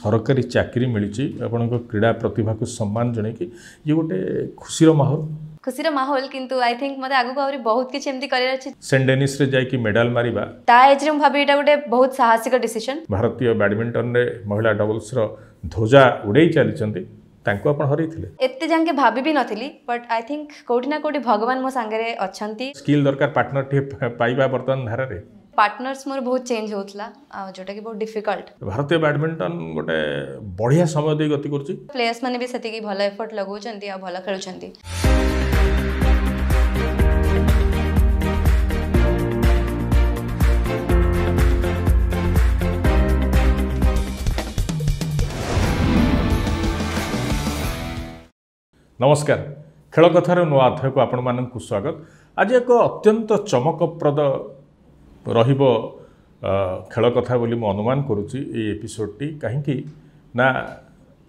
ସରକାରୀ ଚାକିରି ମିଳିଛି ଆପଣଙ୍କ କ୍ରୀଡ଼ା ପ୍ରତିଭାକୁ ସମ୍ମାନ ଜଣାଇକି ଇଏ ଗୋଟେ ଖୁସିର ମାହୋଲ ଖୁସିର ମାହୋଲ କିନ୍ତୁ ଆଇ ଥିଙ୍କ ମୋତେ ଆଗକୁ ଆହୁରି ବହୁତ କିଛି ଏମିତି କରିବାର ଅଛି ସେଣ୍ଟ ଯାଇକି ମେଡାଲ ମାରିବା ତା ଏଜ୍ରେ ମୁଁ ଭାବି ଏଇଟା ଗୋଟେ ବହୁତ ସାହସିକ ଡିସିସନ୍ ଭାରତୀୟ ବ୍ୟାଡମିଣ୍ଟନରେ ମହିଳା ଡବଲ୍ସର ଧ୍ୱଜା ଉଡ଼େଇ ଚାଲିଛନ୍ତି ତାଙ୍କୁ ଆପଣ ହରେଇଥିଲେ ଏତେ ଯାଙ୍କେ ଭାବି ବି ନଥିଲି ବଟ୍ ଆଇ ଥିଙ୍କ କେଉଁଠି ନା କେଉଁଠି ଭଗବାନ ମୋ ସାଙ୍ଗରେ ଅଛନ୍ତି ସ୍କିଲ୍ ଦରକାର ପାର୍ଟନର ପାଇବା ବର୍ତ୍ତମାନ ଧାରାରେ पार्टनर्स मोर बहुत चेंज होतला जोटा कि बहुत डिफिकल्ट भारतीय बैडमिंटन गोटे बढ़िया समय दे गति करछि प्लेयर्स माने भी सेति कि भलो एफर्ट लगो छेंती आ भलो खेलो नमस्कार खेल कथार नुआ अध्याय को आपण मानन को स्वागत आज एक अत्यंत चमकप्रद ରହିବ ଖେଳ କଥା ବୋଲି ମୁଁ ଅନୁମାନ କରୁଛି ଏଇ ଏପିସୋଡ଼ଟି କାହିଁକି ନା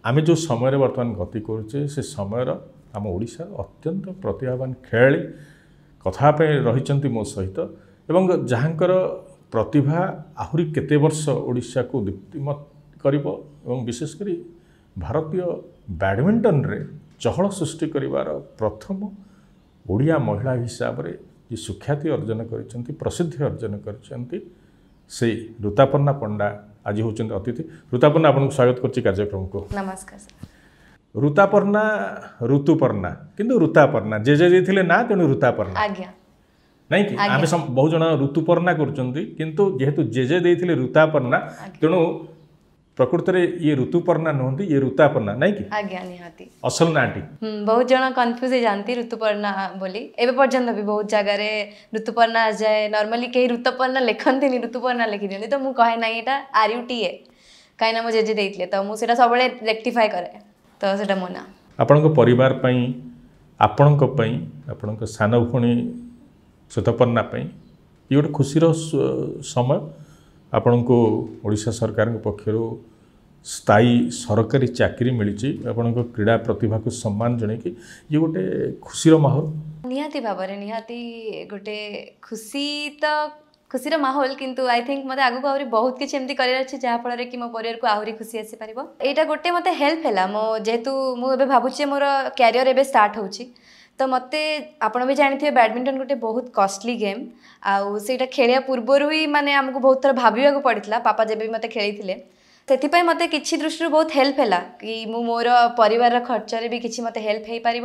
ଆମେ ଯେଉଁ ସମୟରେ ବର୍ତ୍ତମାନ ଗତି କରୁଛେ ସେ ସମୟର ଆମ ଓଡ଼ିଶାର ଅତ୍ୟନ୍ତ ପ୍ରତିଭାବାନ ଖେଳାଳି କଥା ପାଇଁ ରହିଛନ୍ତି ମୋ ସହିତ ଏବଂ ଯାହାଙ୍କର ପ୍ରତିଭା ଆହୁରି କେତେ ବର୍ଷ ଓଡ଼ିଶାକୁ ଦୀପ୍ତିମତ କରିବ ଏବଂ ବିଶେଷ କରି ଭାରତୀୟ ବ୍ୟାଡ଼ମିଣ୍ଟନରେ ଚହଳ ସୃଷ୍ଟି କରିବାର ପ୍ରଥମ ଓଡ଼ିଆ ମହିଳା ହିସାବରେ जी सुख्याति अर्जन कर प्रसिद्धि अर्जन कर ऋतापन्ना पंडा आज हूँ अतिथि ऋतापन्ना आपको स्वागत कार्यक्रम को नमस्कार सर ऋतापर्णा ऋतुपर्णा कि ऋतापर्णा जे जे दे ना तेणु ऋतापर्णा नहीं कि आम बहुज ऋतुपर्णा करेतु जेजे ऋतापर्णा तेणु ପ୍ରକୃତରେ ଇଏ ଋତୁପର୍ଣ୍ଣା ନୁହନ୍ତି ଇଏ ଋତାପର୍ଣ୍ଣା ନାଇଁ କି ଆଜ୍ଞା ନିହାତି ଅସଲ ନାଁଟି ବହୁତ ଜଣ କନଫ୍ୟୁଜ୍ ହେଇଯାନ୍ତି ଋତୁପର୍ଣ୍ଣା ବୋଲି ଏବେ ପର୍ଯ୍ୟନ୍ତ ବି ବହୁତ ଜାଗାରେ ଋତୁପର୍ଣ୍ଣା ଆଯାଏ ନର୍ମାଲି କେହି ଋତୁପର୍ଣ୍ଣା ଲେଖନ୍ତିନି ଋତୁପର୍ଣ୍ଣା ଲେଖିଦିଅନ୍ତି ତ ମୁଁ କହେ ନାହିଁ ଏଇଟା ଆର୍ ୟୁ ଟି ଏ କାହିଁକିନା ମୋ ଜେଜେ ଦେଇଥିଲେ ତ ମୁଁ ସେଇଟା ସବୁବେଳେ ରେକ୍ଟିଫାଏ କରେ ତ ସେଇଟା ମୋ ନାଁ ଆପଣଙ୍କ ପରିବାର ପାଇଁ ଆପଣଙ୍କ ପାଇଁ ଆପଣଙ୍କ ସାନ ଭଉଣୀ ଶ୍ୱେତପର୍ଣ୍ଣା ପାଇଁ ଇଏ ଗୋଟେ ଖୁସିର ସମୟ ଆପଣଙ୍କୁ ଓଡ଼ିଶା ସରକାରଙ୍କ ପକ୍ଷରୁ ସ୍ଥାୟୀ ସରକାରୀ ଚାକିରି ମିଳିଛି ଆପଣଙ୍କ କ୍ରୀଡ଼ା ପ୍ରତିଭାକୁ ସମ୍ମାନ ଜଣେଇକି ଇଏ ଗୋଟେ ଖୁସିର ମାହୋଲ ନିହାତି ଭାବରେ ନିହାତି ଗୋଟେ ଖୁସି ତ ଖୁସିର ମାହୋଲ କିନ୍ତୁ ଆଇ ଥିଙ୍କ ମୋତେ ଆଗକୁ ଆହୁରି ବହୁତ କିଛି ଏମିତି କରିବାର ଅଛି ଯାହାଫଳରେ କି ମୋ ପରିବାରକୁ ଆହୁରି ଖୁସି ଆସିପାରିବ ଏଇଟା ଗୋଟେ ମୋତେ ହେଲ୍ପ ହେଲା ମୋ ଯେହେତୁ ମୁଁ ଏବେ ଭାବୁଛି ମୋର କ୍ୟାରିୟର ଏବେ ଷ୍ଟାର୍ଟ ହେଉଛି तो मत आप भी जानते हैं बैडमिंटन गोटे बहुत कस्टली गेम आईटा खेल पूर्व ही मानते आमको बहुत थर भाविक पड़ता पापा जब भी मतलब खेली से मत कि दृष्टि बहुत हेल्प है कि मोर पर खर्च में भी किसी मतलब हेल्प हो पार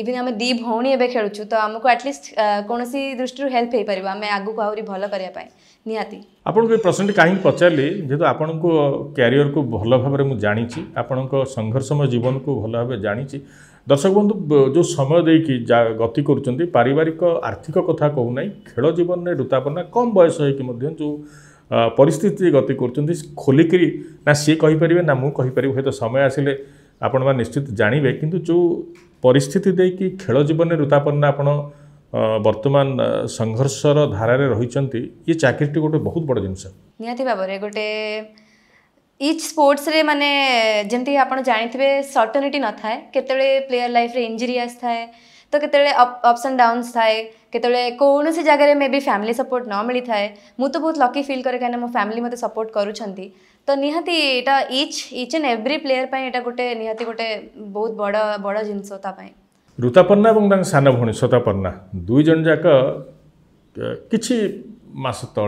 इवन आम दी भौणी एवं खेलु तो आमको आटलिस्ट कौन सी दृष्टि हेल्प हो पार आम आगे आहरी भल करने प्रश्न कहीं पचारी जेहतु आप क्यारिययर को भल भाव जाणी आपण संघर्षमय जीवन को भल भाव जाणी ଦର୍ଶକ ବନ୍ଧୁ ଯେଉଁ ସମୟ ଦେଇକି ଯା ଗତି କରୁଛନ୍ତି ପାରିବାରିକ ଆର୍ଥିକ କଥା କହୁନାହିଁ ଖେଳ ଜୀବନରେ ଋତାପନା କମ୍ ବୟସ ହୋଇକି ମଧ୍ୟ ଯେଉଁ ପରିସ୍ଥିତି ଗତି କରୁଛନ୍ତି ଖୋଲିକିରି ନା ସିଏ କହିପାରିବେ ନା ମୁଁ କହିପାରିବି ହୁଏତ ସମୟ ଆସିଲେ ଆପଣମାନେ ନିଶ୍ଚିତ ଜାଣିବେ କିନ୍ତୁ ଯେଉଁ ପରିସ୍ଥିତି ଦେଇକି ଖେଳ ଜୀବନରେ ଋତାପନ୍ନା ଆପଣ ବର୍ତ୍ତମାନ ସଂଘର୍ଷର ଧାରାରେ ରହିଛନ୍ତି ଇଏ ଚାକିରିଟି ଗୋଟେ ବହୁତ ବଡ଼ ଜିନିଷ ନିହାତି ଭାବରେ ଗୋଟେ इच स्पोर्ट्स रे माने जमी आप जानते सर्टनिटी न था केत प्लेयर लाइफ रे इंजरी आस थाए तो केत अप्स एंड डाउनस थाए केत कौन से जगह मे बी फैमिली सपोर्ट न मिली थाए मु तो बहुत लकी फिल करे कहीं मो फैमिली मत सपोर्ट करुँच तो निहती each each and every player पर गोटे निहती गोटे बहुत बड़ बड़ जिनस ऋतापन्ना और सान भणी श्वेतापन्ना दुईज जाक किस मस ते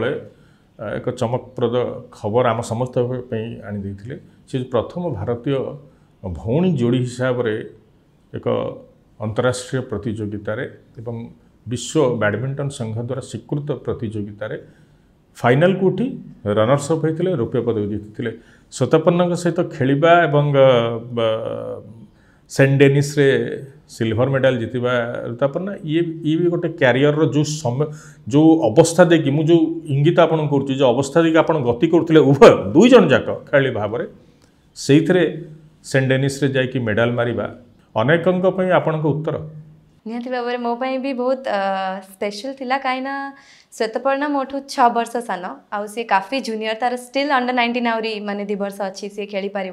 ଏକ ଚମକପ୍ରଦ ଖବର ଆମ ସମସ୍ତ ପାଇଁ ଆଣିଦେଇଥିଲେ ସେ ପ୍ରଥମ ଭାରତୀୟ ଭଉଣୀ ଯୋଡ଼ି ହିସାବରେ ଏକ ଅନ୍ତରାଷ୍ଟ୍ରୀୟ ପ୍ରତିଯୋଗିତାରେ ଏବଂ ବିଶ୍ୱ ବ୍ୟାଡ଼ମିଣ୍ଟନ ସଂଘ ଦ୍ୱାରା ସ୍ୱୀକୃତ ପ୍ରତିଯୋଗିତାରେ ଫାଇନାଲକୁ ଉଠି ରନର୍ସ ଅପ୍ ହୋଇଥିଲେ ରୌପ୍ୟ ପଦକ ଜିତିଥିଲେ ସ୍ୱତପନ୍ନଙ୍କ ସହିତ ଖେଳିବା ଏବଂ ସେଣ୍ଟ ଡେନିସ୍ରେ सिल्वर मेडल जितना ना ये ये भी गोटे क्यारिययर जो समय जो अवस्था देखिए मुझे इंगित आपन कर अवस्था देखिए आप गति करते उभय दुईज जाक खेली भाव में से थे सेनिस्रे जा मेडाल मार अनेक पर आपण उत्तर निहत भाव में मोपाई भी बहुत स्पेशल थिला कहीं श्वेतपर्णा मोठ छ बर्ष काफी जूनियर तार स्टिल अंडर नाइंटीन आने दी वर्ष अच्छी सी खेली पार्टी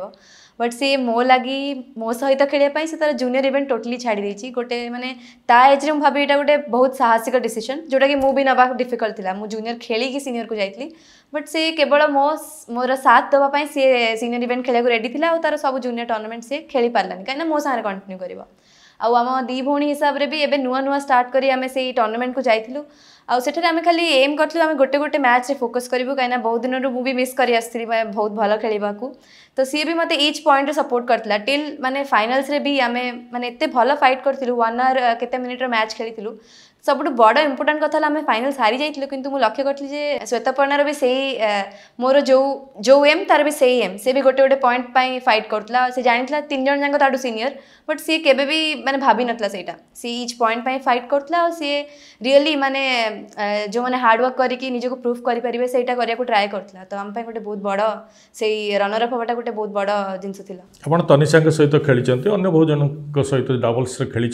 ବଟ୍ ସିଏ ମୋ ଲାଗି ମୋ ସହିତ ଖେଳିବା ପାଇଁ ସେ ତା'ର ଜୁନିୟର ଇଭେଣ୍ଟ ଟୋଟାଲି ଛାଡ଼ି ଦେଇଛି ଗୋଟେ ମାନେ ତା ଏଜ୍ରେ ମୁଁ ଭାବି ଏଇଟା ଗୋଟେ ବହୁତ ସାହସିକ ଡିସିସନ୍ ଯେଉଁଟାକି ମୁଁ ବି ନେବାକୁ ଡିଫିକଲ୍ଟ ଥିଲା ମୁଁ ଜୁନିୟର ଖେଳିକି ସିନିୟରକୁ ଯାଇଥିଲି ବଟ୍ ସେ କେବଳ ମୋ ମୋର ସାଥ ଦେବା ପାଇଁ ସିଏ ସିନିୟର ଇଭେଣ୍ଟ ଖେଳିବାକୁ ରେଡ଼ି ଥିଲା ଆଉ ତା'ର ସବୁ ଜୁନିୟର ଟୁର୍ଣ୍ଣାମେଣ୍ଟ ସିଏ ଖେଳିପାରିଲାନି କାହିଁକିନା ମୋ ସାଙ୍ଗରେ କଣ୍ଟିନ୍ୟୁ କରିବ ଆଉ ଆମ ଦୁଇ ଭଉଣୀ ହିସାବରେ ବି ଏବେ ନୂଆ ନୂଆ ଷ୍ଟାର୍ଟ କରି ଆମେ ସେଇ ଟୁର୍ଣ୍ଣାମେଣ୍ଟକୁ ଯାଇଥିଲୁ ଆଉ ସେଠାରେ ଆମେ ଖାଲି ଏମ୍ କରିଥିଲୁ ଆମେ ଗୋଟେ ଗୋଟେ ମ୍ୟାଚ୍ରେ ଫୋକସ୍ କରିବୁ କାହିଁକିନା ବହୁତ ଦିନରୁ ମୁଁ ବି ମିସ୍ କରି ଆସିଥିଲି ବହୁତ ଭଲ ଖେଳିବାକୁ ତ ସିଏ ବି ମୋତେ ଇଚ୍ ପଏଣ୍ଟରେ ସପୋର୍ଟ କରିଥିଲା ଟିଲ୍ ମାନେ ଫାଇନାଲ୍ସରେ ବି ଆମେ ମାନେ ଏତେ ଭଲ ଫାଇଟ୍ କରିଥିଲୁ ୱାନ୍ ଆୱାର୍ କେତେ ମିନିଟ୍ର ମ୍ୟାଚ୍ ଖେଳିଥିଲୁ सबुठ बड़ इम्पोर्टाट कथा आम फाइनाल सारी जाइल कि लक्ष्य कर श्वेतपर्णार भी सही मोर जो जो एम तार भी सही एम से भी गोटे गोटे पॉइंट पर फाइट करुला जाना जानता तीन जन जाक सीनियर बट सी के मैंने भाभी नाला सही सी इच पॉइंट पर फाइट कर सी रियली मैंने जो मैंने हार्डवर्क करजक प्रूफ करेंगे से ट्राए कर तो आम गोटे बहुत बड़ से रनरअप हाँ गोटे बहुत बड़ जिन आप तनिषा सहित खेली अगर बहुत जन सहित डबल्स खेली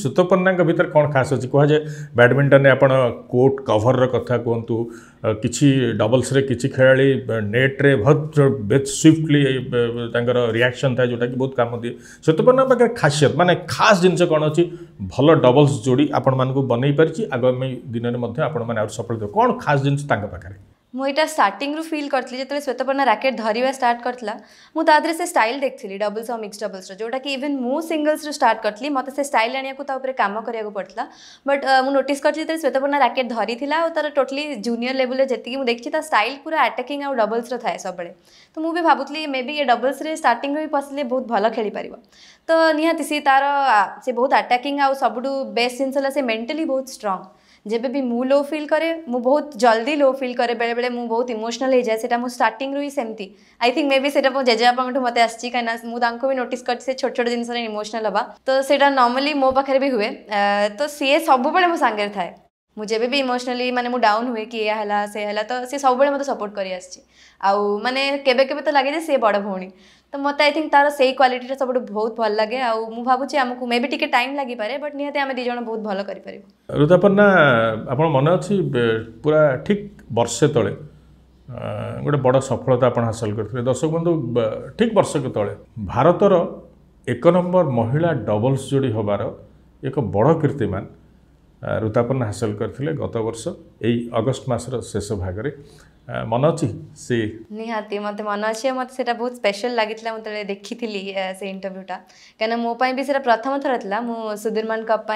श्वेतपर्णा भितर कौन खास अच्छी कहुए ବ୍ୟାଡ଼ମିଣ୍ଟନରେ ଆପଣ କୋର୍ଟ କଭରର କଥା କୁହନ୍ତୁ କିଛି ଡବଲ୍ସରେ କିଛି ଖେଳାଳି ନେଟ୍ରେ ବହୁତ ସ୍ୱିଫ୍ଟଲି ତାଙ୍କର ରିଆକ୍ସନ୍ ଥାଏ ଯେଉଁଟାକି ବହୁତ କାମ ଦିଏ ଶ୍ୱେତପର୍ଣ୍ଣା ପାଖରେ ଖାସିୟତ ମାନେ ଖାସ ଜିନିଷ କ'ଣ ଅଛି ଭଲ ଡବଲ୍ସ ଯୋଡ଼ି ଆପଣମାନଙ୍କୁ ବନେଇ ପାରିଛି ଆଗାମୀ ଦିନରେ ମଧ୍ୟ ଆପଣମାନେ ଆହୁରି ସଫଳ ଦେବେ କ'ଣ ଖାସ ଜିନିଷ ତାଙ୍କ ପାଖରେ मुझे स्टार्ट रू फिल करी जो श्वेतपर्णा राकेट धरवा स्टार्ट करता मुझे से स्टाइल देखी डबल्स और मिक्स डबल्स जोटा कि इवेन मु सिंगल्स रू स्टार्ट करी मत से स्टाइल आने को काम करा पड़ता बट मुझ नोट करती जो श्वेतपर्णा राकेट धरी और तर टोटली जूनियर लेवल जी देखी तर स्टाइल पूरा आटाकिंग आउ डबल्स थाए सब तो मुझे भी भावुँली मे बी ये डबल्स स्टार्टिंग भी पशिले बहुत भल खेली पार तो निहाती सी तार सी बहुत आटाकिंग आ सबु बेस्ट जिनसा से मेन्टाली बहुत स्ट्रंग जब भी मु लो फिल करे मु बहुत जल्दी लो फिल करे बेले बेले मु बहुत इमोशनल हो जाए से स्टार्ट रु ही सेमती आई थिंक मे भी सीटा मो जेजे बापा मत आना कहीं मुझे भी नोट कर छोट छोट जिन इमोशनल हाँ तो सेटा नॉर्मली मो पाखे भी हुए तो सीए सब मो सांगे थाए मुझे भी इमोशनली मैंने डाउन हुए कि यह है है तो सी सब मतलब सपोर्ट कर आउ मैंने के लगे सी बड़ भौणी ତ ମୋତେ ଆଇ ଥିଙ୍କ ତାର ସେଇ କ୍ୱାଲିଟିଟା ସବୁଠୁ ବହୁତ ଭଲ ଲାଗେ ଆଉ ମୁଁ ଭାବୁଛି ଆମକୁ ମେ ବି ଟିକେ ଟାଇମ୍ ଲାଗିପାରେ ବଟ୍ ନିହାତି ଆମେ ଦୁଇ ଜଣ ବହୁତ ଭଲ କରିପାରିବୁ ରୁଦାପନ୍ନା ଆପଣ ମନେ ଅଛି ପୁରା ଠିକ୍ ବର୍ଷେ ତଳେ ଗୋଟେ ବଡ଼ ସଫଳତା ଆପଣ ହାସଲ କରିଥିଲେ ଦର୍ଶକ ବନ୍ଧୁ ଠିକ୍ ବର୍ଷକ ତଳେ ଭାରତର ଏକ ନମ୍ବର ମହିଳା ଡବଲ୍ସ ଯୋଡ଼ି ହେବାର ଏକ ବଡ଼ କୀର୍ତ୍ତିମାନ ରୁତାପନ୍ନା ହାସଲ କରିଥିଲେ ଗତ ବର୍ଷ ଏଇ ଅଗଷ୍ଟ ମାସର ଶେଷ ଭାଗରେ मन अच्छे निहाति मत मन अच्छे मतलब बहुत स्पेशल लगी देखी थी से इंटरव्यूटा कहीं मोपाई भी सीटा प्रथम थर था Sudirman cup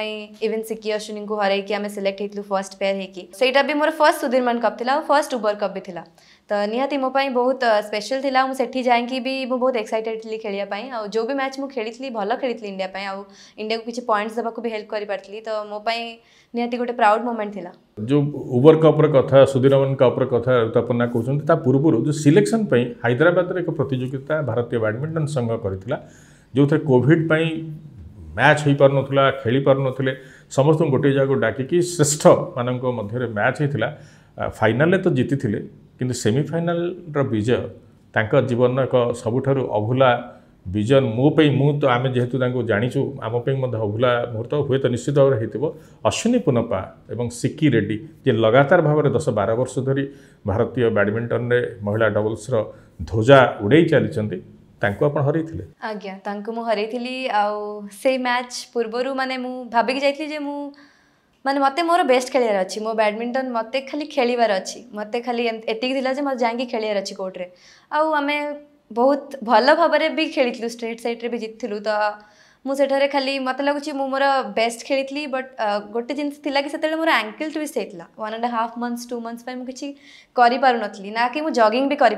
even Sikki Ashwini को हरईकि सिलेक्ट होती फर्स्ट पेयर भी मोर फर्स्ट सुधीरमान कप था फर्स्ट उबर कप भी था तो निहाती मोपाई बहुत स्पेशल थी मुझी जा बहुत एक्साइटेड थी खेल जो भी मैच मुझे खेली भल खेली इंडिया आ इंडिया को किसी पॉइंट्स देवाक भी हेल्प कर पार्टी तो मोपाई निहाती गोटे प्राउड मोमेंट थी जो उबर कप्र कथा सुधीरमन कप्र कथा तो कौन कहते जो सिलेक्शन हाइद्राबाद एक प्रतिजोगिता भारतीय बैडमिंटन संघ कर जो थे कॉविड मैच हो पार ना खेली पार ना समस्त गोटे जगह डाक श्रेष्ठ मान्य मैच होता फाइनाल तो जीति କିନ୍ତୁ ସେମିଫାଇନାଲର ବିଜୟ ତାଙ୍କ ଜୀବନର ଏକ ସବୁଠାରୁ ଅଭୁଲା ବିଜନ ମୋ ପାଇଁ ମୁଁ ତ ଆମେ ଯେହେତୁ ତାଙ୍କୁ ଜାଣିଛୁ ଆମ ପାଇଁ ମଧ୍ୟ ଅଭୁଲା ମୁହୂର୍ତ୍ତ ହୁଏତ ନିଶ୍ଚିତ ଭାବରେ ହୋଇଥିବ ଅଶ୍ୱିନୀ ପୁନପା ଏବଂ ସିକି ରେଡ୍ଡି ଯିଏ ଲଗାତାର ଭାବରେ ଦଶ ବାର ବର୍ଷ ଧରି ଭାରତୀୟ ବ୍ୟାଡ଼ମିଣ୍ଟନରେ ମହିଳା ଡବଲ୍ସର ଧ୍ୱଜା ଉଡ଼େଇ ଚାଲିଛନ୍ତି ତାଙ୍କୁ ଆପଣ ହରେଇଥିଲେ ଆଜ୍ଞା ତାଙ୍କୁ ମୁଁ ହରେଇଥିଲି ଆଉ ସେଇ ମ୍ୟାଚ୍ ପୂର୍ବରୁ ମାନେ ମୁଁ ଭାବିକି ଯାଇଥିଲି ଯେ ମୁଁ ମାନେ ମୋତେ ମୋର ବେଷ୍ଟ ଖେଳିବାର ଅଛି ମୋ ବ୍ୟାଡ଼ମିଣ୍ଟନ ମୋତେ ଖାଲି ଖେଳିବାର ଅଛି ମୋତେ ଖାଲି ଏତିକି ଥିଲା ଯେ ମୋତେ ଯାଇକି ଖେଳିବାର ଅଛି କୋର୍ଟରେ ଆଉ ଆମେ ବହୁତ ଭଲ ଭାବରେ ବି ଖେଳିଥିଲୁ ଷ୍ଟେଟ୍ ସାଇଡ଼୍ରେ ବି ଜିତିଥିଲୁ ତ मुझे खाली मत लगुच मोर बेस्ट खेली थी बट गोटे जिन कि मोर आंकल ट्विस्ट होता है one and half months two months मुझे किसी पार नी ना कि मुझे जगिंग भी करी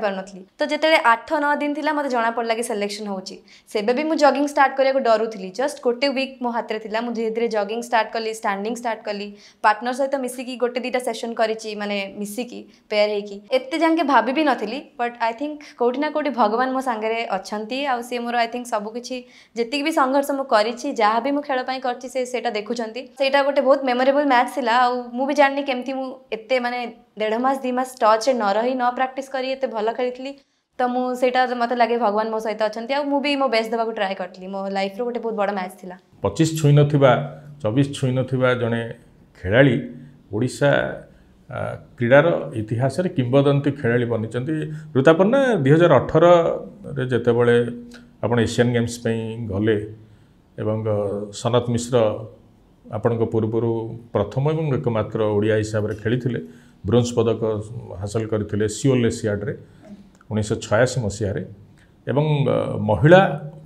तो जो आठ नौ दिन थी मतलब जना पड़ा कि सिलेक्शन होबे भी मुझे जगिंग स्टार्ट डर थी जस्ट गोटे विक् मो हाथ में थी मुझे धीरे जगिंग स्टार्ट कली स्टाडिंग स्टार्ट कली पार्टनर सहित मिसिकी गोटे दुटा सेसन कर मैंने मिसिकी पेयर होते जाके भाभी भी नी बट आई थिंक कौटिना कौटी भगवान मो सांगे अच्छा आई थिंक सबकि जितकी भी संघर्ष ମୁଁ କରିଛି ଯାହା ବି ମୁଁ ଖେଳ ପାଇଁ କରିଛି ସେ ସେଇଟା ଦେଖୁଛନ୍ତି ସେଇଟା ଗୋଟେ ବହୁତ ମେମୋରେବଲ୍ ମ୍ୟାଚ୍ ଥିଲା ଆଉ ମୁଁ ବି ଜାଣିନି କେମିତି ମୁଁ ଏତେ ମାନେ ଦେଢ଼ ମାସ ଦୁଇ ମାସ ଟଚ୍ରେ ନ ରହି ନ ପ୍ରାକ୍ଟିସ୍ କରି ଏତେ ଭଲ ଖେଳିଥିଲି ତ ମୁଁ ସେଇଟା ମୋତେ ଲାଗେ ଭଗବାନ ମୋ ସହିତ ଅଛନ୍ତି ଆଉ ମୁଁ ବି ମୋ ବେଷ୍ଟ ଦେବାକୁ ଟ୍ରାଏ କରିଥିଲି ମୋ ଲାଇଫ୍ର ଗୋଟେ ବହୁତ ବଡ଼ ମ୍ୟାଚ୍ ଥିଲା ପଚିଶ ଛୁଇଁ ନଥିବା ଚବିଶ ଛୁଇଁ ନଥିବା ଜଣେ ଖେଳାଳି ଓଡ଼ିଶା କ୍ରୀଡ଼ାର ଇତିହାସରେ କିମ୍ବଦନ୍ତୀ ଖେଳାଳି ବନିଛନ୍ତି ଋତାପର୍ଣ୍ଣା ଦୁଇ ହଜାର ଅଠରରେ ଯେତେବେଳେ ଆପଣ ଏସିଆନ୍ ଗେମ୍ସ ପାଇଁ ଗଲେ ଏବଂ ସନତ ମିଶ୍ର ଆପଣଙ୍କ ପୂର୍ବରୁ ପ୍ରଥମ ଏବଂ ଏକମାତ୍ର ଓଡ଼ିଆ ହିସାବରେ ଖେଳିଥିଲେ ବ୍ରୋଞ୍ଜ ପଦକ ହାସଲ କରିଥିଲେ ସିଓଲ ଏସିଆଡ଼ରେ ଉଣେଇଶହ ଛୟାଅଶୀ ମସିହାରେ ଏବଂ ମହିଳା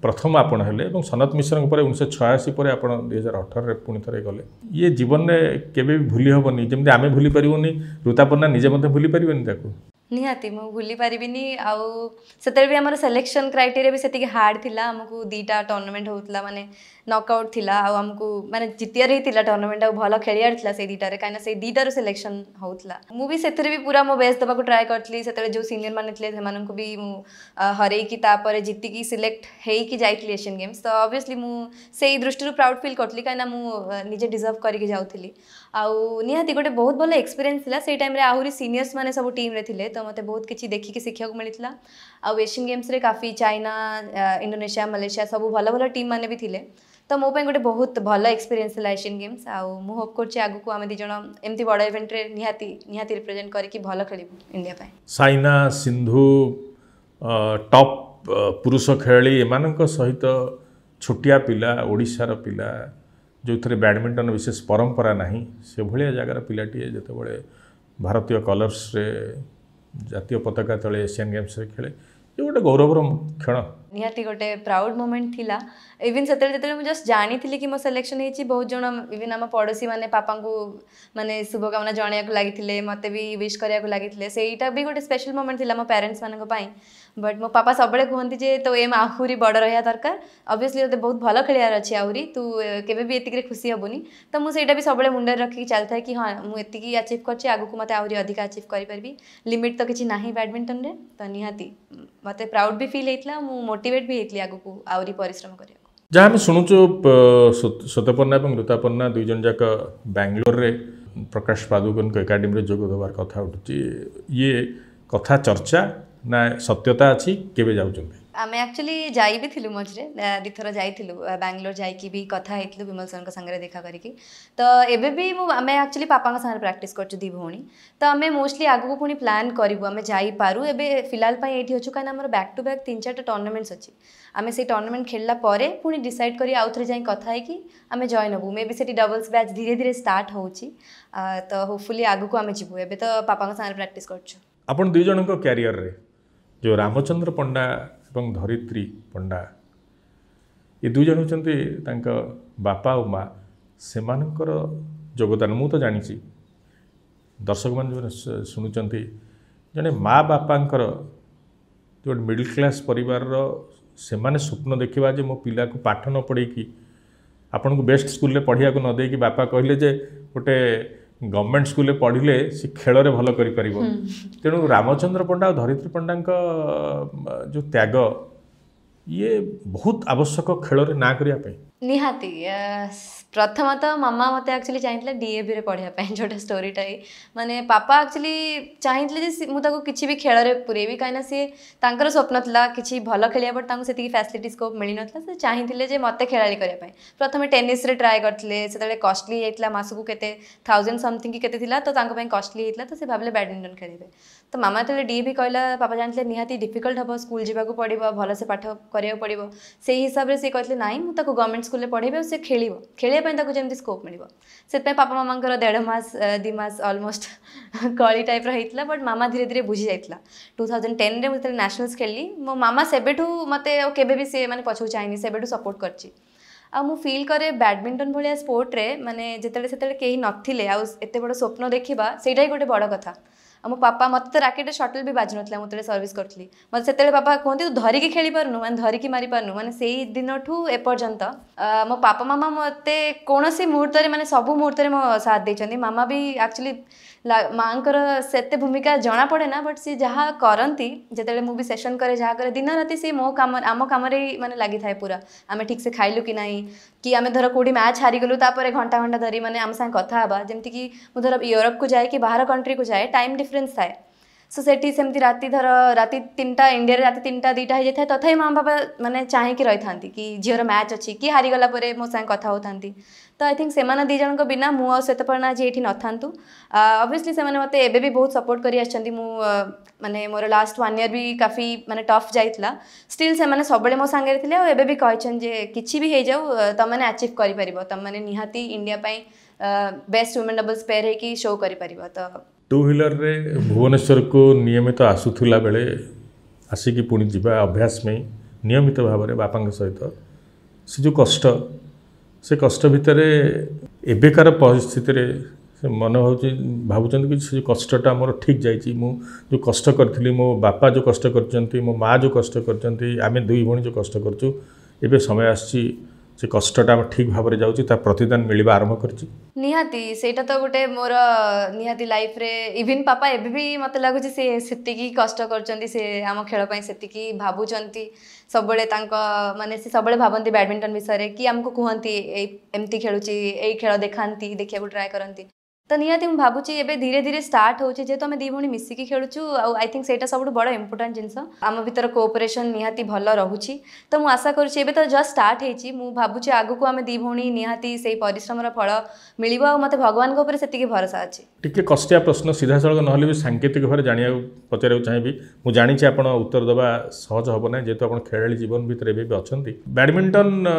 ପ୍ରଥମ ଆପଣ ହେଲେ ଏବଂ ସନତ ମିଶ୍ରଙ୍କ ପରେ ଉଣେଇଶହ ଛୟାଅଶୀ ପରେ ଆପଣ ଦୁଇ ହଜାର ଅଠରରେ ପୁଣି ଥରେ ଗଲେ ଇଏ ଜୀବନରେ କେବେ ବି ଭୁଲି ହେବନି ଯେମିତି ଆମେ ଭୁଲି ପାରିବୁନି ଋତାପର୍ଣ୍ଣା ନିଜେ ମଧ୍ୟ ଭୁଲି ପାରିବନି ତାକୁ निहाति मु भूली पारिनी आते भी आम सिलेक्शन क्राइटेरिया भी से हार्ड था आमको दुईटा टर्नामेंट होता मैंने नकआउट था आमको मानते जितियार ही टर्नामेंट आल खेलार से दुटार कहीं दुईटार सिलेक्शन होता मुझे से पूरा मो बेस्ट देखा ट्राए करी से जो सीनियर मैंने थे से भी हरईकिपर जीतिक सिलेक्ट होती एशियन गेम्स तो अभीयसली मुझ दृष्टि प्राउड फिल करी कहीं निजे डिजर्व करी जाऊँ ଆଉ ନିହାତି ଗୋଟେ ବହୁତ ଭଲ ଏକ୍ସପିରିଏନ୍ସ ଥିଲା ସେଇ ଟାଇମ୍ରେ ଆହୁରି ସିନିୟର୍ସ ମାନେ ସବୁ ଟିମ୍ରେ ଥିଲେ ତ ମୋତେ ବହୁତ କିଛି ଦେଖିକି ଶିଖିବାକୁ ମିଳିଥିଲା ଆଉ ଏସିଆନ୍ ଗେମ୍ସରେ କାଫି ଚାଇନା ଇଣ୍ଡୋନେସିଆ ମାଲେସିଆ ସବୁ ଭଲ ଭଲ ଟିମ୍ ମାନେ ବି ଥିଲେ ତ ମୋ ପାଇଁ ଗୋଟେ ବହୁତ ଭଲ ଏକ୍ସପିରିଏନ୍ସ ଥିଲା ଏସିଆନ୍ ଗେମ୍ସ ଆଉ ମୁଁ ହୋପ୍ କରୁଛି ଆଗକୁ ଆମେ ଦୁଇ ଜଣ ଏମିତି ବଡ଼ ଇଭେଣ୍ଟରେ ନିହାତି ନିହାତି ରିପ୍ରେଜେଣ୍ଟ କରିକି ଭଲ ଖେଳିବୁ ଇଣ୍ଡିଆ ପାଇଁ ସାଇନା ସିନ୍ଧୁ ଟପ୍ ପୁରୁଷ ଖେଳାଳି ଏମାନଙ୍କ ସହିତ ଛୋଟିଆ ପିଲା ଓଡ଼ିଶାର ପିଲା ଯେଉଁଥିରେ ବ୍ୟାଡ଼ମିଣ୍ଟନ୍ ବିଶେଷ ପରମ୍ପରା ନାହିଁ ସେଭଳିଆ ଜାଗାର ପିଲାଟିଏ ଯେତେବେଳେ ଭାରତୀୟ କଲର୍ସରେ ଜାତୀୟ ପତାକା ତଳେ ଏସିଆନ୍ ଗେମ୍ସରେ ଖେଳେ ଏ ଗୋଟେ ଗୌରବର କ୍ଷଣ निहाती गोटे प्राउड मोमेंट थिला इवन से मुझे जस्ट जानी थी कि मो सिलेक्शन होती बहुत जन इवन आम पड़ोसी मैंने पापा को मानने शुभकामना जनवाक लगी मत भी विश कर लगी भी गोटे स्पेशल मोमेंट थी मो पेरेन्ट्स मानों पर बट मो पापा सब कहते तो एम आहुरी बड़ रहा दरकार अभीयसली तेज बहुत भल खेल अच्छी आहरी तू के लिए खुशी हेनी तो मुझे भी सब मुंडे रखिक चल था कि हाँ मुझे ये अचिव कर मतलब आहरी अधिक अचिव करी लिमिट तो किसी ना बैडमिंटन तो निहाती मत प्राउड भी फिल होता मुझे ମୋଟିଭେଟ୍ ବି ହେଇଥିଲି ଆଗକୁ ଆହୁରି ପରିଶ୍ରମ କରିବାକୁ ଯାହା ଆମେ ଶୁଣୁଛୁ ସ୍ୱତପର୍ଣ୍ଣା ଏବଂ ଋତାପର୍ଣ୍ଣା ଦୁଇ ଜଣ ଯାକ ବାଙ୍ଗାଲୋରରେ ପ୍ରକାଶ ପାଦୁକୋନଙ୍କ ଏକାଡେମୀରେ ଯୋଗ ଦେବାର କଥା ଉଠୁଛି ଇଏ କଥା ଚର୍ଚ୍ଚା ନା ସତ୍ୟତା ଅଛି କେବେ ଯାଉଛନ୍ତି आम एक्चुअली जाइ भी थिलु मझे दिथर जाइलु बांगलोर जाइकी भी कथा विमल सर सागर देखा करी तो एवं भी मुझे एक्चुअली पापा सागर प्राक्ट कर दी भौणी तो आम मोस्टली आगे पुणी प्लां करूँ आम जापारू ए फिलहाल ये अच्छे कहीं आम बैक टू बैक तीन चार्ट टर्नामेंट्स अच्छी आम से टर्नामेंट खेलला पुणी डिसाइड कर आउ थे जाए कथा होगी आम जय नबू मे भी से डबल्स बैच धीरे धीरे स्टार्ट हो तो होपफुली आगे आम जीवु ए तो पापा सागर प्राक्ट कर आप दुईज क्यारियर जो रामचंद्र पंडा ଏବଂ ଧରିତ୍ରୀ ପଣ୍ଡା ଏ ଦୁଇ ଜଣ ହେଉଛନ୍ତି ତାଙ୍କ ବାପା ଓ ମା ସେମାନଙ୍କର ଯୋଗଦାନ ମୁଁ ତ ଜାଣିଛି ଦର୍ଶକମାନେ ଯେଉଁ ଶୁଣୁଛନ୍ତି ଜଣେ ମା ବାପାଙ୍କର ଗୋଟେ ମିଡ଼ିଲ କ୍ଲାସ୍ ପରିବାରର ସେମାନେ ସ୍ୱପ୍ନ ଦେଖିବା ଯେ ମୋ ପିଲାକୁ ପାଠ ନ ପଢ଼େଇକି ଆପଣଙ୍କୁ ବେଷ୍ଟ ସ୍କୁଲରେ ପଢ଼ିବାକୁ ନ ଦେଇକି ବାପା କହିଲେ ଯେ ଗୋଟେ ଗଭର୍ଣ୍ଣମେଣ୍ଟ ସ୍କୁଲରେ ପଢ଼ିଲେ ସେ ଖେଳରେ ଭଲ କରିପାରିବ ତେଣୁ ରାମଚନ୍ଦ୍ର ପଣ୍ଡା ଆଉ ଧରିତ୍ରୀ ପଣ୍ଡାଙ୍କ ଯେଉଁ ତ୍ୟାଗ ଇଏ ବହୁତ ଆବଶ୍ୟକ ଖେଳରେ ନାଁ କରିବା ପାଇଁ ନିହାତି ପ୍ରଥମତଃ ମାମା ମୋତେ ଆକ୍ଚୁଆଲି ଚାହିଁଥିଲେ ଡିଏଭିରେ ପଢ଼ିବା ପାଇଁ ଯେଉଁଟା ଷ୍ଟୋରିଟା ମାନେ ପାପା ଆକ୍ଚୁଆଲି ଚାହିଁଥିଲେ ଯେ ମୁଁ ତାକୁ କିଛି ବି ଖେଳରେ ପୁରେଇବି କାହିଁକିନା ସିଏ ତାଙ୍କର ସ୍ୱପ୍ନ ଥିଲା କିଛି ଭଲ ଖେଳିବା ବଟ୍ ତାଙ୍କୁ ସେତିକି ଫ୍ୟାସିଲିଟି ସ୍କୋପ୍ ମିଳିନଥିଲା ସେ ଚାହିଁଥିଲେ ଯେ ମୋତେ ଖେଳାଳି କରିବା ପାଇଁ ପ୍ରଥମେ ଟେନିସ୍ରେ ଟ୍ରାଏ କରିଥିଲେ ସେତେବେଳେ କଷ୍ଟଲି ହେଇଥିଲା ମାସକୁ କେତେ ଥାଉଜେଣ୍ଡ ସମଥିଙ୍ଗ କେତେ ଥିଲା ତ ତାଙ୍କ ପାଇଁ କଷ୍ଟଲି ହେଇଥିଲା ତ ସେ ଭାବିଲେ ବ୍ୟାଡ଼ମିଣ୍ଟନ୍ ଖେଳିବେ तो मामा जो डी भी कहला बापा जानते निहाती डिफिकल्ट हम स्कूल जावाक पड़ भलसे पाठ करा पड़ो से ही हिसाब से सी कहते ना मुझे गवर्नमेंट स्कूल पढ़े और सी खेल खेलने स्कोप मिली से पापा मामा देस दिमास अलमोस्ट कली टाइप रहा बट मामा धीरे धीरे बुझी जाता टू थाउजेंड टेन में मुझे न्यासनाल्स खेली मो मामा से मत के मैंने पछक चाहिए से सपोर्ट कर आ मु फिल कै बैडमिंटन भाया स्पोर्ट्रे मैंने जिते से कहीं नते बड़ स्वप्न देखा सेटा ही गोटे बड़ कथा ଆମ ପାପା ମୋତେ ତ ରାକେଟ୍ରେ ସଟଲ୍ ବି ବାଜୁନଥିଲା ମୁଁ ଯେତେବେଳେ ସର୍ଭିସ୍ କରିଥିଲି ମୋତେ ସେତେବେଳେ ପାପା କୁହନ୍ତି ତୁ ଧରିକି ଖେଳିପାରୁନୁ ମାନେ ଧରିକି ମାରିପାରୁନୁ ମାନେ ସେଇ ଦିନଠୁ ଏପର୍ଯ୍ୟନ୍ତ ମୋ ପାପା ମାମା ମୋତେ କୌଣସି ମୁହୂର୍ତ୍ତରେ ମାନେ ସବୁ ମୁହୂର୍ତ୍ତରେ ମୋ ସାଥ ଦେଇଛନ୍ତି ମାମା ବି ଆକ୍ଚୁଆଲି ମାଆଙ୍କର ସେତେ ଭୂମିକା ଜଣାପଡ଼େ ନା ବଟ୍ ସିଏ ଯାହା କରନ୍ତି ଯେତେବେଳେ ମୁଁ ବି ସେସନ୍ କରେ ଯାହା କରେ ଦିନ ରାତି ସିଏ ମୋ କାମ ଆମ କାମରେ ମାନେ ଲାଗିଥାଏ ପୁରା ଆମେ ଠିକ୍ସେ ଖାଇଲୁ କି ନାହିଁ କି ଆମେ ଧର କେଉଁଠି ମ୍ୟାଚ୍ ହାରିଗଲୁ ତାପରେ ଘଣ୍ଟା ଘଣ୍ଟା ଧରି ମାନେ ଆମ ସାଙ୍ଗେ କଥା ହେବା ଯେମିତିକି ମୁଁ ଧର ୟୁରୋପକୁ ଯାଏ କି ବାହାର କଣ୍ଟ୍ରିକୁ ଯାଏ ଟାଇମ୍ ଡିଫରେନ୍ସ ଥାଏ सो से रात धर रात तीनटा इंडिया रात तीन टाइम दुटा होता है तथा माँ बापा मैंने चाहिए रही था कि झीर मैच अच्छी कि हारीगला मो सा कथ हो था तो आई थिंक से दिजन बिना मुझ श्वेतपर्ण आज ये नु अभीयसली मत भी बहुत सपोर्ट कर मानने मोर लास्ट वन इयर भी काफ़ी मानते टफ जाता स्टिल से सब मो सांगे थे और एबी कहते कि भी हो जाऊ तुमने आचिव कर मैंने निहाती India best women doubles pair होकर शो कर तो ଟୁ ହ୍ୱିଲର୍ରେ ଭୁବନେଶ୍ୱରକୁ ନିୟମିତ ଆସୁଥିଲା ବେଳେ ଆସିକି ପୁଣି ଯିବା ଅଭ୍ୟାସ ପାଇଁ ନିୟମିତ ଭାବରେ ବାପାଙ୍କ ସହିତ ସେ ଯେଉଁ କଷ୍ଟ ସେ କଷ୍ଟ ଭିତରେ ଏବେକାର ପରିସ୍ଥିତିରେ ସେ ମନେ ହେଉଛି ଭାବୁଛନ୍ତି କି ସେ କଷ୍ଟଟା ମୋର ଠିକ୍ ଯାଇଛି ମୁଁ ଯେଉଁ କଷ୍ଟ କରିଥିଲି ମୋ ବାପା ଯେଉଁ କଷ୍ଟ କରିଛନ୍ତି ମୋ ମାଆ ଯେଉଁ କଷ୍ଟ କରିଛନ୍ତି ଆମେ ଦୁଇ ଭଉଣୀ ଯେଉଁ କଷ୍ଟ କରୁଛୁ ଏବେ ସମୟ ଆସିଛି से कष्टा ठीक भाव में जा प्रतिदान मिल आरंभ कर निहाती तो गोटे मोर नि लाइफ रे इवन पापा एबे भी मत लगुच कष्ट करम खेल से भावुं सब मानते सब भावती बैडमिंटन विषय कि आमको कहती एमती खेलुची ये खेल देखा देखा ट्राए करती ତ ନିହାତି ମୁଁ ଭାବୁଛି ଏବେ ଧୀରେ ଧୀରେ ଷ୍ଟାର୍ଟ ହେଉଛି ଯେହେତୁ ଆମେ ଦୁଇ ଭଉଣୀ ମିଶିକି ଖେଳୁଛୁ ଆଉ ଆଇ ଥିଙ୍କ ସେଇଟା ସବୁଠୁ ବଡ଼ ଇମ୍ପୋର୍ଟାଣ୍ଟ ଜିନିଷ ଆମ ଭିତରେ କୋଅପରେସନ୍ ନିହାତି ଭଲ ରହୁଛି ତ ମୁଁ ଆଶା କରୁଛି ଏବେ ତ ଜଷ୍ଟ ଷ୍ଟାର୍ଟ ହେଇଛି ମୁଁ ଭାବୁଛି ଆଗକୁ ଆମେ ଦୁଇ ଭଉଣୀ ନିହାତି ସେଇ ପରିଶ୍ରମର ଫଳ ମିଳିବ ଆଉ ମୋତେ ଭଗବାନଙ୍କ ଉପରେ ସେତିକି ଭରସା ଅଛି ଟିକେ କଷ୍ଟିଆ ପ୍ରଶ୍ନ ସିଧାସଳଖ ନହେଲେ ବି ସାଙ୍କେତିକ ଭାବରେ ଜାଣିବାକୁ ପଚାରିବାକୁ ଚାହିଁବି ମୁଁ ଜାଣିଛି ଆପଣ ଉତ୍ତର ଦେବା ସହଜ ହେବ ନାହିଁ ଯେହେତୁ ଆପଣ ଖେଳାଳି ଜୀବନ ଭିତରେ ଏବେ ବି ଅଛନ୍ତି ବ୍ୟାଡ଼ମିଣ୍ଟନ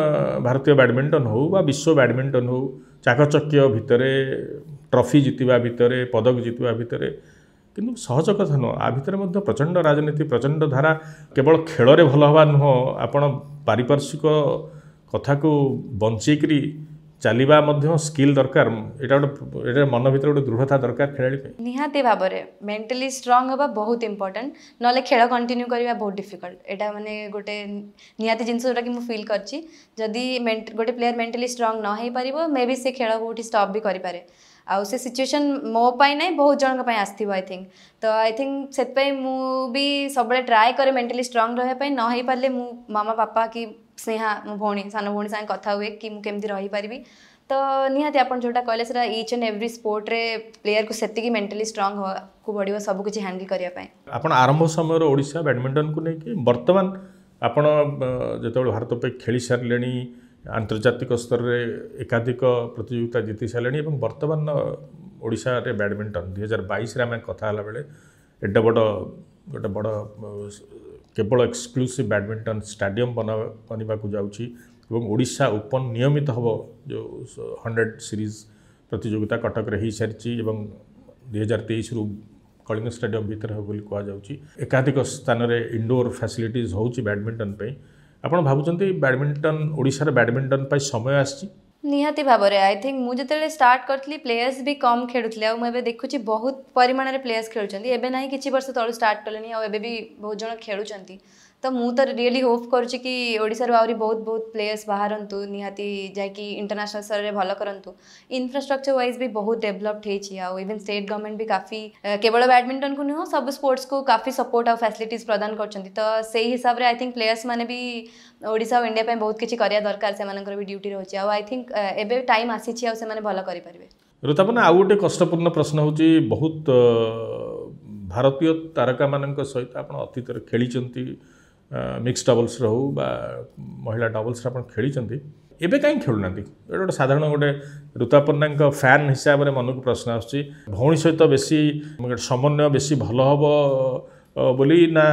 ଭାରତୀୟ ବ୍ୟାଡ଼ମିଣ୍ଟନ ହେଉ ବା ବିଶ୍ୱ ବ୍ୟାଡ଼ମିଣ୍ଟନ ହେଉ ଚାକଚକ୍ୟ ଭିତରେ ଟ୍ରଫି ଜିତିବା ଭିତରେ ପଦକ ଜିତିବା ଭିତରେ କିନ୍ତୁ ସହଜ କଥା ନୁହଁ ଆ ଭିତରେ ମଧ୍ୟ ପ୍ରଚଣ୍ଡ ରାଜନୀତି ପ୍ରଚଣ୍ଡ ଧାରା କେବଳ ଖେଳରେ ଭଲ ହେବା ନୁହଁ ଆପଣ ପାରିପାର୍ଶ୍ୱିକ କଥାକୁ ବଞ୍ଚେଇକରି ଚାଲିବା ମଧ୍ୟ ସ୍କିଲ୍ ଦରକାର ଏଇଟା ଗୋଟେ ଏଇଟା ମନ ଭିତରେ ଗୋଟେ ଦୃଢ଼ତା ଦରକାର ଖେଳାଳି ପାଇଁ ନିହାତି ଭାବରେ ମେଣ୍ଟାଲି ଷ୍ଟ୍ରଙ୍ଗ୍ ହେବା ବହୁତ ଇମ୍ପୋର୍ଟାଣ୍ଟ ନହେଲେ ଖେଳ କଣ୍ଟିନ୍ୟୁ କରିବା ବହୁତ ଡିଫିକଲ୍ଟ ଏଇଟା ମାନେ ଗୋଟେ ନିହାତି ଜିନିଷ ଯେଉଁଟାକି ମୁଁ ଫିଲ୍ କରିଛି ଯଦି ଗୋଟେ ପ୍ଲେୟାର୍ ମେଣ୍ଟାଲି ଷ୍ଟ୍ରଙ୍ଗ୍ ନ ହେଇପାରିବ ମେ ବି ସେ ଖେଳ କେଉଁଠି ଷ୍ଟପ୍ ବି କରିପାରେ आउ से सिचुएशन मोपाई ना बहुत जन आई थिंक तो आई थिंक से मुझे सब ट्राए कैर मेन्टाली स्ट्रंग रहा नईपारे मु मामा पापा कि स्नेहा मो भी सान भी सागे कथ हुए कि मुझे रहीपरि तो निहाती आप जो कहले इच एंड एव्री स्पोर्ट्रे प्लेयर को सेक मेन्टाली स्ट्रंग को बढ़ सबको हांडल करने आरंभ समय ओडा बैडमिंटन को लेकिन बर्तमान आपत भारत पे खेली सारे ଆନ୍ତର୍ଜାତିକ ସ୍ତରରେ ଏକାଧିକ ପ୍ରତିଯୋଗିତା ଜିତି ସାରିଲେଣି ଏବଂ ବର୍ତ୍ତମାନ ଓଡ଼ିଶାରେ ବ୍ୟାଡ଼ମିଣ୍ଟନ ଦୁଇ ହଜାର ବାଇଶରେ ଆମେ କଥା ହେଲାବେଳେ ଏଡ଼େ ବଡ଼ ଗୋଟେ ବଡ଼ କେବଳ ଏକ୍ସକ୍ଲୁସିଭ୍ ବ୍ୟାଡ଼ମିଣ୍ଟନ ଷ୍ଟାଡ଼ିୟମ୍ ବନା ବନିବାକୁ ଯାଉଛି ଏବଂ ଓଡ଼ିଶା ଓପନ୍ ନିୟମିତ ହେବ ଯେଉଁ ହଣ୍ଡ୍ରେଡ଼ ସିରିଜ୍ ପ୍ରତିଯୋଗିତା କଟକରେ ହୋଇସାରିଛି ଏବଂ ଦୁଇ ହଜାର ତେଇଶରୁ କଳିଙ୍ଗ ଷ୍ଟାଡ଼ିୟମ୍ ଭିତରେ ହେବ ବୋଲି କୁହାଯାଉଛି ଏକାଧିକ ସ୍ଥାନରେ ଇଣ୍ଡୋର୍ ଫ୍ୟାସିଲିଟିଜ୍ ହେଉଛି ବ୍ୟାଡ଼ମିଣ୍ଟନ ପାଇଁ ଆପଣ ଭାବୁଛନ୍ତି ବ୍ୟାଡ଼ମିଣ୍ଟନ ଓଡ଼ିଶାର ବ୍ୟାଡ଼ମିଣ୍ଟନ ପାଇଁ ସମୟ ଆସିଛି ନିହାତି ଭାବରେ ଆଇ ଥିଙ୍କ ମୁଁ ଯେତେବେଳେ ଷ୍ଟାର୍ଟ କରିଥିଲି ପ୍ଲେୟର୍ସ ବି କମ୍ ଖେଳୁଥିଲେ ଆଉ ମୁଁ ଏବେ ଦେଖୁଛି ବହୁତ ପରିମାଣରେ ପ୍ଲେୟର୍ସ ଖେଳୁଛନ୍ତି ଏବେ ନାହିଁ କିଛି ବର୍ଷ ତଳୁ ଷ୍ଟାର୍ଟ କଲେଣି ଆଉ ଏବେ ବି ବହୁତ ଜଣ ଖେଳୁଛନ୍ତି तो मुझे रियली होप कर आहरी बहुत बहुत प्लेयर्स बाहर निहाती जाकि इंटरनेशनल स्तर में भल करूँ इनफ्रास्ट्रक्चर वाइज भी बहुत डेभलप्ड हो इवन स्टेट गवर्नमेंट भी काफ़ी केवल बैडमिंटन को नुह सब स्पोर्ट्स को काफ़ी सपोर्ट आ फैसिलिट प्रदान कर हिसाब से आई थिंक प्लेयर्स मैंने भी ओडा और इंडिया बहुत किसी करा दरकार से भी ड्यूटी रही है आई थिंक एवं टाइम आसी भल करेंगे ऋतुपर्णा आउ गोटे कष्टपूर्ण प्रश्न हूँ बहुत भारतीय तारका मान सहित आप अतीत खेली ମିକ୍ସ ଡବଲ୍ସରେ ହଉ ବା ମହିଳା ଡବଲ୍ସରେ ଆପଣ ଖେଳିଛନ୍ତି ଏବେ କାହିଁକି ଖେଳୁନାହାନ୍ତି ଏଇଟା ଗୋଟେ ସାଧାରଣ ଗୋଟେ ରୁତା ପଣ୍ଡାଙ୍କ ଫ୍ୟାନ୍ ହିସାବରେ ମନକୁ ପ୍ରଶ୍ନ ଆସୁଛି ଭଉଣୀ ସହିତ ବେଶୀ ସମନ୍ୱୟ ବେଶୀ ଭଲ ହେବ ବୋଲି ନା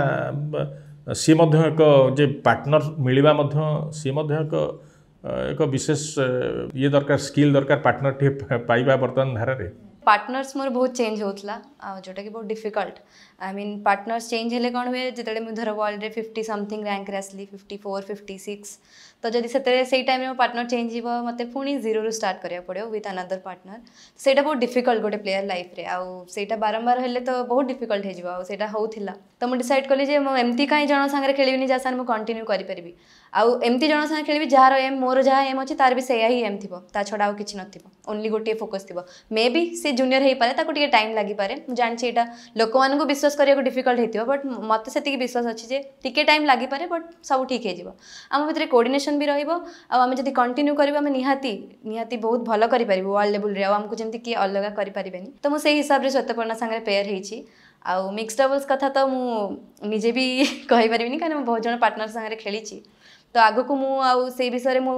ସିଏ ମଧ୍ୟ ଏକ ଯେ ପାର୍ଟନର ମିଳିବା ମଧ୍ୟ ସିଏ ମଧ୍ୟ ଏକ ଏକ ବିଶେଷ ଇଏ ଦରକାର ସ୍କିଲ୍ ଦରକାର ପାର୍ଟନରଟିଏ ପାଇବା ବର୍ତ୍ତମାନ ଧାରାରେ पार्टनर्स मोर बहुत चेंज होता जोटा कि बहुत difficult I mean partners change हेले कौन हुए जो मुझे वर्ल्ड में फिफ्टी समथिंग रैंक आसली फिफ्टी फोर फिफ्टी सिक्स तो जब से टाइम मो पार्टनर चेंज हो मत पुणी जीरो रू स्टार्ट करा पड़ो विथ अनादर पार्टनर से बहुत डिफिकल्ट गोटे प्लेयर लाइफ आईटा बारंबार हेल्ले तो बहुत डिफिकल्ट होता हो तो मुझे डिसाइड कली मुझे एमती कहीं जन सागर खेलि जहाँ सारे मुझे कंटिन्यू करी आउ एमती जन सा खेल जार एम मोर जहाँ एम अच्छे तार भी से ही एम थी ता छड़ा कि नली गोटे फोकस थी मे बी सी जूनियर हो पाए टाइम लगे जानी ये लोक मूँ विश्वास कर डिफिकल्ट हो बट मत से विश्वास अच्छे टी टाइम लगे बट सब ठीक होम भितर कोअर्डनेसन भी रोज आम जब कंटिन्यू करें निहाति बहुत भल कर वर्ल्ड लेवल आमको जमी किए अलग करें तो मुझे हिसाब से स्वतपर्णा सागर पेयर होती ଆଉ ମିକ୍ସ ଡବଲ୍ସ କଥା ତ ମୁଁ ନିଜେ ବି କହିପାରିବିନି କାରଣ ମୁଁ ବହୁତ ଜଣ ପାର୍ଟନର ସାଙ୍ଗରେ ଖେଳିଛି ତ ଆଗକୁ ମୁଁ ଆଉ ସେଇ ବିଷୟରେ ମୁଁ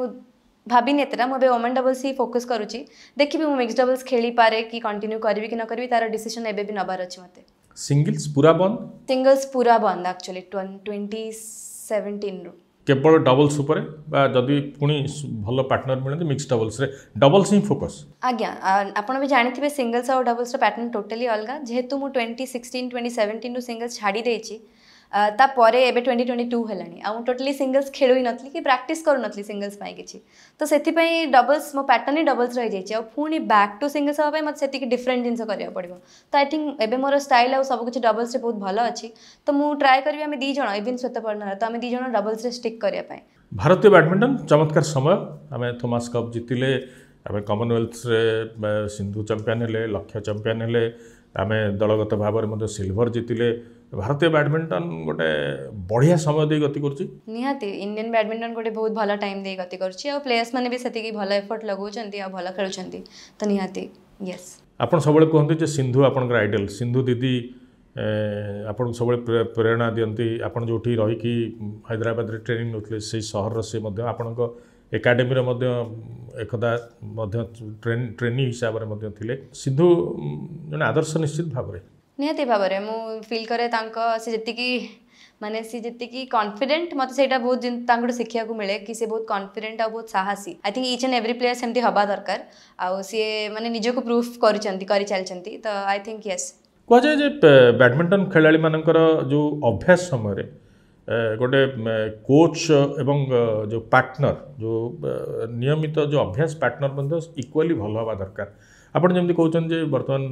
ଭାବିନି ଏତେଟା ମୁଁ ଏବେ ଓମେନ୍ ଡବଲ୍ସ ହିଁ ଫୋକସ୍ କରୁଛି ଦେଖିବି ମୁଁ ମିକ୍ସ ଡବଲ୍ସ ଖେଳିପାରେ କି କଣ୍ଟିନ୍ୟୁ କରିବି କି ନ କରିବି ତାର ଡିସିସନ୍ ଏବେ ବି ନେବାର ଅଛି ମୋତେ ସିଙ୍ଗଲ୍ସ ପୁରା ବନ୍ଦ ସିଙ୍ଗଲ୍ସ ପୁରା ବନ୍ଦ ଆକ୍ଚୁଆଲି ଟ୍ୱେଣ୍ଟି ସେଭେଣ୍ଟିନ୍ରୁ কেবল ডবলস উপরে বা যদি পুনি ভাল পার্টনার মিলতে মিক্স ডবলসরে ডবলস হি ফোকস আজ্ঞা আপনার বি জানিথিবে সিঙ্গলস আর ডবলসর প্যাটর্ন টোটালি অলগা যেহেতু মু 2016 2017 রু সিঙ্গলস ছাড়ি দেইছি ତାପରେ ଏବେ ଟ୍ୱେଣ୍ଟି ଟ୍ୱେଣ୍ଟି ଟୁ ହେଲାଣି ଆଉ ମୁଁ ଟୋଟାଲି ସିଙ୍ଗଲ୍ସ ଖେଳୁ ହିଁ ନଥିଲି କି ପ୍ରାକ୍ଟିସ୍ କରୁନଥିଲି ସିଙ୍ଗଲ୍ସ ପାଇଁ କିଛି ତ ସେଥିପାଇଁ ଡବଲ୍ସ ମୋ ପ୍ୟାଟର୍ନ ହିଁ ଡବଲ୍ସ ରହିଯାଇଛି ଆଉ ପୁଣି ବ୍ୟାକ୍ ଟୁ ସିଙ୍ଗଲ୍ସ ହେବା ପାଇଁ ମୋତେ ସେତିକି ଡିଫରେଣ୍ଟ ଜିନିଷ କରିବାକୁ ପଡ଼ିବ ତ ଆଇ ଥିଙ୍କ୍ ଏବେ ମୋର ଷ୍ଟାଇଲ୍ ଆଉ ସବୁକିଛି ଡବଲ୍ସରେ ବହୁତ ଭଲ ଅଛି ତ ମୁଁ ଟ୍ରାଏ କରିବି ଆମେ ଦୁଇ ଜଣ ଇଭିନ୍ ଶ୍ୱେତପର୍ଣ୍ଣାର ତ ଆମେ ଦୁଇ ଜଣ ଡବଲ୍ସରେ ଷ୍ଟିକ୍ କରିବା ପାଇଁ ଭାରତୀୟ ବ୍ୟାଡ଼ମିଣ୍ଟନ ଚମତ୍କାର ସମୟ ଆମେ ଥୋମାସ୍ କପ୍ ଜିତିଲେ ଆମେ କମନୱେଲ୍ଥରେ ସିନ୍ଧୁ ଚାମ୍ପିୟନ୍ ହେଲେ ଲକ୍ଷ୍ୟ ଚାମ୍ପିୟନ୍ ହେଲେ ଆମେ ଦଳଗତ ଭାବରେ ମଧ୍ୟ ସିଲଭର ଜିତିଲେ ଭାରତୀୟ ବ୍ୟାଡ଼ମିଣ୍ଟନ ଗୋଟେ ବଢ଼ିଆ ସମୟ ଦେଇ ଗତି କରୁଛି ନିହାତି ଇଣ୍ଡିଆନ ବ୍ୟାଡ଼ମିଣ୍ଟନ ଗୋଟେ ବହୁତ ଭଲ ଟାଇମ୍ ଦେଇ ଗତି କରୁଛି ଆଉ ପ୍ଲେୟର୍ସ ମାନେ ବି ସେତିକି ଭଲ ଏଫର୍ଟ ଲଗାଉଛନ୍ତି ଆଉ ଭଲ ଖେଳୁଛନ୍ତି ତ ନିହାତି ୟେସ୍ ଆପଣ ସବୁବେଳେ କୁହନ୍ତି ଯେ ସିନ୍ଧୁ ଆପଣଙ୍କର ଆଇଡଲ୍ ସିନ୍ଧୁ ଦିଦି ଆପଣଙ୍କୁ ସବୁବେଳେ ପ୍ରେରଣା ଦିଅନ୍ତି ଆପଣ ଯେଉଁଠି ରହିକି ହାଇଦ୍ରାବାଦରେ ଟ୍ରେନିଂ ନେଉଥିଲେ ସେଇ ସହରର ସେ ମଧ୍ୟ ଆପଣଙ୍କ एकाडेमी एकदा ट्रेनिंग हिसाब से सिद्धु जो आदर्श निश्चित भाव नि भाव में मु फिल क्या जी मानने जी कन्फिडेन्ट मतलब बहुत जिनको शिखा मिले कि सी बहुत कन्फिडेन्ट आ बहुत साहसी I think each and every player सेमती हवा दरकार आने निजक प्रूफ कर आई थिंक ये कह जाए बैडमिंटन खेला जो अभ्यास समय गोटे कोच एवं जो पार्टनर जो नियमित जो अभ्यास पार्टनर मध्य इक्वाली भल हवा दरकार ଆପଣ ଯେମିତି କହୁଛନ୍ତି ଯେ ବର୍ତ୍ତମାନ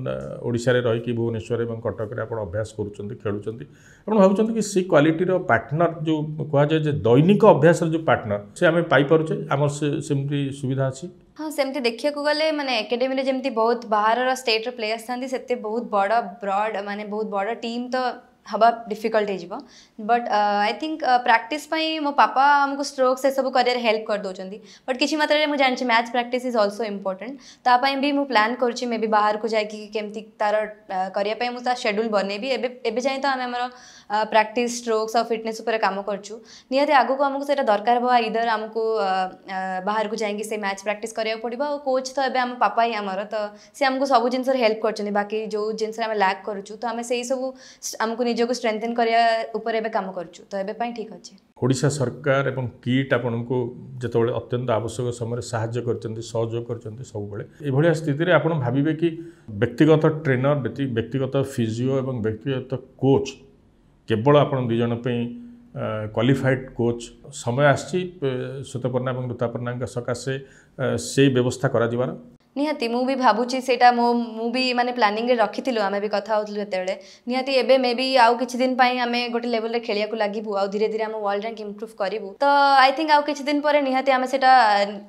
ଓଡ଼ିଶାରେ ରହିକି ଭୁବନେଶ୍ୱର ଏବଂ କଟକରେ ଆପଣ ଅଭ୍ୟାସ କରୁଛନ୍ତି ଖେଳୁଛନ୍ତି ଆପଣ ଭାବୁଛନ୍ତି କି ସେ କ୍ୱାଲିଟିର ପାର୍ଟନର ଯେଉଁ କୁହାଯାଏ ଯେ ଦୈନିକ ଅଭ୍ୟାସର ଯେଉଁ ପାର୍ଟନର ସେ ଆମେ ପାଇପାରୁଛେ ଆମର ସେ ସେମିତି ସୁବିଧା ଅଛି ହଁ ସେମିତି ଦେଖିବାକୁ ଗଲେ ମାନେ ଏକାଡେମୀରେ ଯେମିତି ବହୁତ ବାହାରର ଷ୍ଟେଟ୍ର ପ୍ଲେୟର୍ସ ଥାନ୍ତି ସେତେ ବହୁତ ବଡ଼ ବ୍ରଡ୍ ମାନେ ବହୁତ ବଡ଼ ଟିମ୍ ତ हाँ difficult but I think practice मो पापा आमको स्ट्रोक्स ये सब करियर हेल्प कर दौरान बट किसी मात्र में मुझे जानी match practice is also important ताकि भी मुझे प्लां कर बाहर को जाकि तार करने मुझे शेड्यूल बनैबी एवं जाए तो आम ପ୍ରାକ୍ଟିସ୍ ଷ୍ଟ୍ରୋକ୍ସ ଆଉ ଫିଟନେସ୍ ଉପରେ କାମ କରୁଛୁ ନିହାତି ଆଗକୁ ଆମକୁ ସେଇଟା ଦରକାର ହେବ ଇଦର ଆମକୁ ବାହାରକୁ ଯାଇକି ସେ ମ୍ୟାଚ୍ ପ୍ରାକ୍ଟିସ୍ କରିବାକୁ ପଡ଼ିବ ଆଉ କୋଚ୍ ତ ଏବେ ଆମ ପାପା ହିଁ ଆମର ତ ସେ ଆମକୁ ସବୁ ଜିନିଷରେ ହେଲ୍ପ କରୁଛନ୍ତି ବାକି ଯେଉଁ ଜିନିଷରେ ଆମେ ଲାକ୍ କରୁଛୁ ତ ଆମେ ସେଇ ସବୁ ଆମକୁ ନିଜକୁ ଷ୍ଟ୍ରେngthen କରିବା ଉପରେ ଏବେ କାମ କରୁଛୁ ତ ଏବେ ପାଇଁ ଠିକ୍ ଅଛି ଓଡ଼ିଶା ସରକାର ଏବଂ କିଟ୍ ଆପଣଙ୍କୁ ଯେତେବେଳେ ଅତ୍ୟନ୍ତ ଆବଶ୍ୟକ ସମୟରେ ସାହାଯ୍ୟ କରିଛନ୍ତି ସହଯୋଗ କରିଛନ୍ତି ସବୁବେଳେ ଏଭଳିଆ ସ୍ଥିତିରେ ଆପଣ ଭାବିବେ କି ବ୍ୟକ୍ତିଗତ ଟ୍ରେନର ବ୍ୟକ୍ତିଗତ ଫିଜିଓ ଏବଂ ବ୍ୟକ୍ତିଗତ କୋଚ୍ केवल आपण दुजण क्वालिफाइड कोच समय आतपर्णा और ऋतापर्णा सकाशे से व्यवस्था कर निहाति मु भी भाबुची सेटा मो मु भी माने प्लानिंग रखी थी आमे भी कथा होतलु तेतेले निहाति एबे मे भी आउ किछ दिन पई गोटे लेवल रे खेलिया लगू लागिबु आउ धीरे धीरे आमे वर्ल्ड रैंक इम्प्रुव करिबु तो आई थिंक आउ किछ दिन परे निहाति आमे सेटा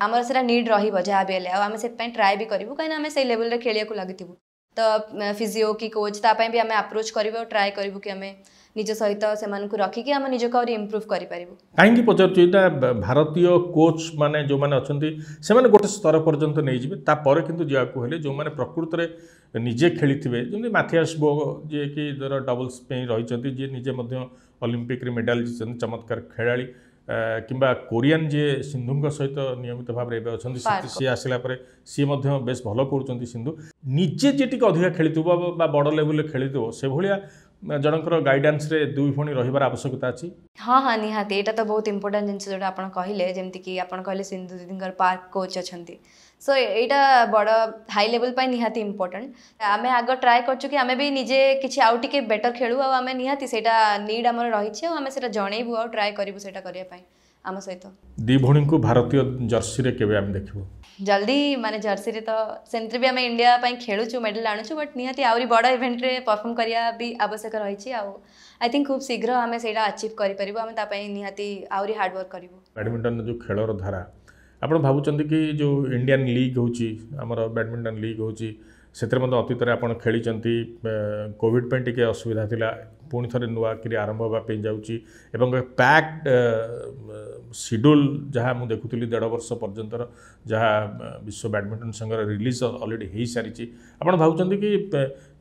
आमर सेटा नीड रहिबो जहा बेले आउ भी करूँ कहीं आमे सेई लेवल रे खेलिया को तो फिजिओ कि कोच ता पई भी आमे अप्रोच करिबो ट्राई करिबु की आमे ନିଜ ସହିତ ସେମାନଙ୍କୁ ରଖିକି ଆମେ ନିଜକୁ ଆହୁରି ଇମ୍ପ୍ରୁଭ୍ କରିପାରିବୁ କାହିଁକି ପଚାରୁଛୁ ଏଇଟା ଭାରତୀୟ କୋଚ୍ ମାନେ ଯେଉଁମାନେ ଅଛନ୍ତି ସେମାନେ ଗୋଟେ ସ୍ତର ପର୍ଯ୍ୟନ୍ତ ନେଇଯିବେ ତାପରେ କିନ୍ତୁ ଯିବାକୁ ହେଲେ ଯେଉଁମାନେ ପ୍ରକୃତରେ ନିଜେ ଖେଳିଥିବେ ଯେମିତି ମାଥିଆସ୍ ବୋ ଯିଏକି ଧର ଡବଲ୍ସ ପାଇଁ ରହିଛନ୍ତି ଯିଏ ନିଜେ ମଧ୍ୟ ଅଲିମ୍ପିକ୍ରେ ମେଡ଼ାଲ୍ ଜିତିଛନ୍ତି ଚମତ୍କାର ଖେଳାଳି କିମ୍ବା କୋରିଆନ୍ ଯିଏ ସିନ୍ଧୁଙ୍କ ସହିତ ନିୟମିତ ଭାବରେ ଏବେ ଅଛନ୍ତି ସିଏ ଆସିଲା ପରେ ସିଏ ମଧ୍ୟ ବେଶ ଭଲ କରୁଛନ୍ତି ସିନ୍ଧୁ ନିଜେ ଯିଏ ଟିକେ ଅଧିକା ଖେଳିଥିବ ବା ବଡ଼ ଲେଭେଲରେ ଖେଳିଥିବ ସେଭଳିଆ ଜଣଙ୍କର ଗାଇଡାନ୍ସରେ ଦୁଇ ଭଉଣୀ ରହିବାର ଆବଶ୍ୟକତା ଅଛି ହଁ ହଁ ନିହାତି ଏଇଟା ତ ବହୁତ ଇମ୍ପୋର୍ଟାଣ୍ଟ ଜିନିଷ ଯେଉଁଟା ଆପଣ କହିଲେ ଯେମିତିକି ଆପଣ କହିଲେ ସିନ୍ଧୁ ଦିଦିଙ୍କର ପାର୍କ କୋଚ୍ ଅଛନ୍ତି ସୋ ଏଇଟା ବଡ଼ ହାଇ ଲେବଲ୍ ପାଇଁ ନିହାତି ଇମ୍ପୋର୍ଟାଣ୍ଟ ଆମେ ଆଗ ଟ୍ରାଏ କରୁଛୁ କି ଆମେ ବି ନିଜେ କିଛି ଆଉ ଟିକେ ବେଟର୍ ଖେଳୁ ଆଉ ଆମେ ନିହାତି ସେଇଟା ନିଡ୍ ଆମର ରହିଛି ଆଉ ଆମେ ସେଇଟା ଜଣେଇବୁ ଆଉ ଟ୍ରାଏ କରିବୁ ସେଇଟା କରିବା ପାଇଁ ଆମ ସହିତ ଦୁଇ ଭଉଣୀଙ୍କୁ ଭାରତୀୟ ଜର୍ସିରେ କେବେ ଆମେ ଦେଖିବୁ ଜଲ୍ଦି ମାନେ ଜର୍ସିରେ ତ ସେମିତି ବି ଆମେ ଇଣ୍ଡିଆ ପାଇଁ ଖେଳୁଛୁ ମେଡ଼ାଲ ଆଣୁଛୁ ବଟ୍ ନିହାତି ଆହୁରି ବଡ଼ ଇଭେଣ୍ଟରେ ପରଫର୍ମ କରିବା ବି ଆବଶ୍ୟକ ରହିଛି ଆଉ ଆଇ ଥିଙ୍କ ଖୁବ୍ ଶୀଘ୍ର ଆମେ ସେଇଟା ଆଚିଭ୍ କରିପାରିବୁ ଆମେ ତା ପାଇଁ ନିହାତି ଆହୁରି ହାର୍ଡ଼ୱାର୍କ କରିବୁ ବ୍ୟାଡ଼ମିଣ୍ଟନର ଯେଉଁ ଖେଳର ଧାରା ଆପଣ ଭାବୁଛନ୍ତି କି ଯେଉଁ ଇଣ୍ଡିଆନ୍ ଲିଗ୍ ହେଉଛି ଆମର ବ୍ୟାଡ଼ମିଣ୍ଟନ ଲିଗ୍ ହେଉଛି ସେଥିରେ ମଧ୍ୟ ଅତୀତରେ ଆପଣ ଖେଳିଛନ୍ତି କୋଭିଡ଼ ପାଇଁ ଟିକିଏ ଅସୁବିଧା ଥିଲା ପୁଣି ଥରେ ନୂଆକିରି ଆରମ୍ଭ ହେବା ପାଇଁ ଯାଉଛି ଏବଂ ପ୍ୟାକ୍ଡ ସିଡ୍ୟୁଲ୍ ଯାହା ମୁଁ ଦେଖୁଥିଲି ଦେଢ଼ ବର୍ଷ ପର୍ଯ୍ୟନ୍ତର ଯାହା ବିଶ୍ୱ ବ୍ୟାଡ଼ମିଣ୍ଟନ ସଂଘର ରିଲିଜ୍ ଅଲରେଡ଼ି ହେଇସାରିଛି ଆପଣ ଭାବୁଛନ୍ତି କି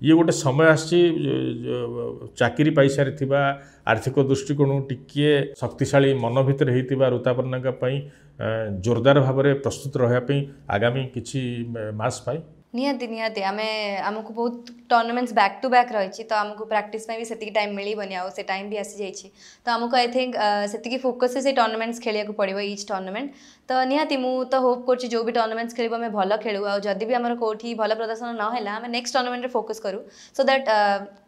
ଇଏ ଗୋଟେ ସମୟ ଆସିଛି ଚାକିରି ପାଇସାରିଥିବା ଆର୍ଥିକ ଦୃଷ୍ଟିକୋଣରୁ ଟିକିଏ ଶକ୍ତିଶାଳୀ ମନ ଭିତରେ ହେଇଥିବା ଋତାପର୍ଣ୍ଣାଙ୍କ ପାଇଁ ଜୋରଦାର ଭାବରେ ପ୍ରସ୍ତୁତ ରହିବା ପାଇଁ ଆଗାମୀ କିଛି ମାସ ପାଇଁ ନିହାତି ନିହାତି ଆମେ ଆମକୁ ବହୁତ ଟୁର୍ଣ୍ଣାମେଣ୍ଟସ୍ ବ୍ୟାକ୍ ଟୁ ବ୍ୟାକ୍ ରହିଛି ତ ଆମକୁ ପ୍ରାକ୍ଟିସ୍ ପାଇଁ ବି ସେତିକି ଟାଇମ୍ ମିଳିବନି ଆଉ ସେ ଟାଇମ୍ ବି ଆସିଯାଇଛି ତ ଆମକୁ ଆଇ ଥିଙ୍କ୍ ସେତିକି ଫୋକସ୍ରେ ସେଇ ଟୁର୍ଣ୍ଣାମେଣ୍ଟସ୍ ଖେଳିବାକୁ ପଡ଼ିବ ଇଚ୍ ଟୁର୍ଣ୍ଣାମେଣ୍ଟ तो निहाँ मुँह तो होप कर जो भी टूर्नामेंट्स खेल आम भल खेलू आज जदि भी आम कौटी भल प्रदर्शन नाला आम नेक्स्ट टूर्नामेंट फोकस करूँ सो दैट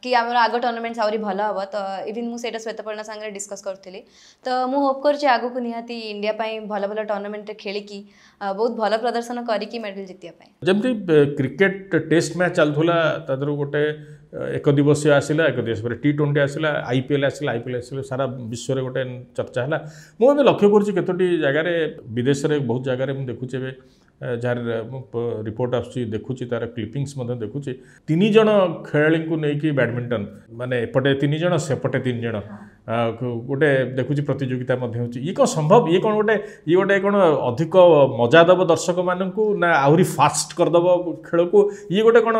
कि आम आग टूर्नामेंट्स आहरी भल हम तो इवन मुझे श्वेतपर्ण सांगे डिस्कस करी तो मुझे होप कर आग निहाती इंडिया भल भल टूर्नामेंट खेली बहुत भल प्रदर्शन करके मेडल जितने जमी क्रिकेट टेस्ट मैच चलुला गोटे ଏକ ଦିବସୀୟ ଆସିଲା ଏକ ଦିବସ ପରେ ଟି ଟ୍ୱେଣ୍ଟି ଆସିଲା ଆଇ ପି ଏଲ୍ ଆସିଲା ଆଇ ପି ଏଲ୍ ଆସିଲା ସାରା ବିଶ୍ୱରେ ଗୋଟେ ଚର୍ଚ୍ଚା ହେଲା ମୁଁ ଏବେ ଲକ୍ଷ୍ୟ କରୁଛି କେତୋଟି ଜାଗାରେ ବିଦେଶରେ ବହୁତ ଜାଗାରେ ମୁଁ ଦେଖୁଛି ଏବେ ଯାହାର ରିପୋର୍ଟ ଆସୁଛି ଦେଖୁଛି ତା'ର କ୍ଲିପିଙ୍ଗସ୍ ମଧ୍ୟ ଦେଖୁଛି ତିନି ଜଣ ଖେଳାଳିଙ୍କୁ ନେଇକି ବ୍ୟାଡ଼ମିଣ୍ଟନ ମାନେ ଏପଟେ ତିନି ଜଣ ସେପଟେ ତିନି ଜଣ गोटे देखुची प्रतिजोगिता मध्ये होची ई संभव ई कोण गोटे ई गोटे कोण अधिक मजा दब दर्शक मान ना आहुरी फास्ट कर दबो को ई गोटे कोण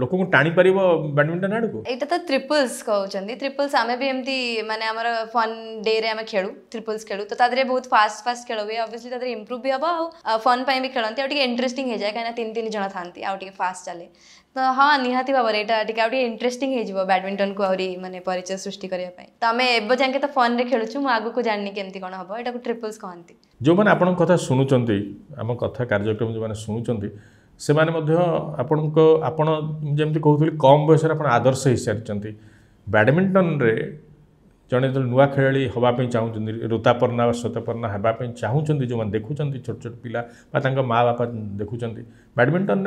लोक टाणी परिबो बॅडमिंटन आड को एटा त ट्रिपल्स कहउचंदी ट्रिपल्स आमे भी एमती माने फन डे रे आमे खेळू ट्रिपल्स खेळू त बहुत फास्ट फास्ट खेळो वे ऑब्वियसली तादरे भी हबो फन पई भी खेळंती इंटरेस्टिंग हे जाय तीन तीन जणा थांती फास्ट चले तो हाँ निहाती भाव रे एटा टिके इंटरेस्टिंग हे जीवो को आहुरी माने सृष्टि करिया तो फोन में खेलु को जानी केमती ट्रिपल्स कहते जो मैंने आप कथा शुणुंट आम कथ कार्यक्रम जो मैंने शुणुंट से आपण को आपण कम बयस आदर्श हो सारी बैडमिंटन जन जो नुआ खेला हाँपी चाहूँ ऋतापर्णा श्वेतपर्णा होगापी चाहूँ जो मैंने देखुं छोट छोट पिला माँ बापा देखुं बैडमिंटन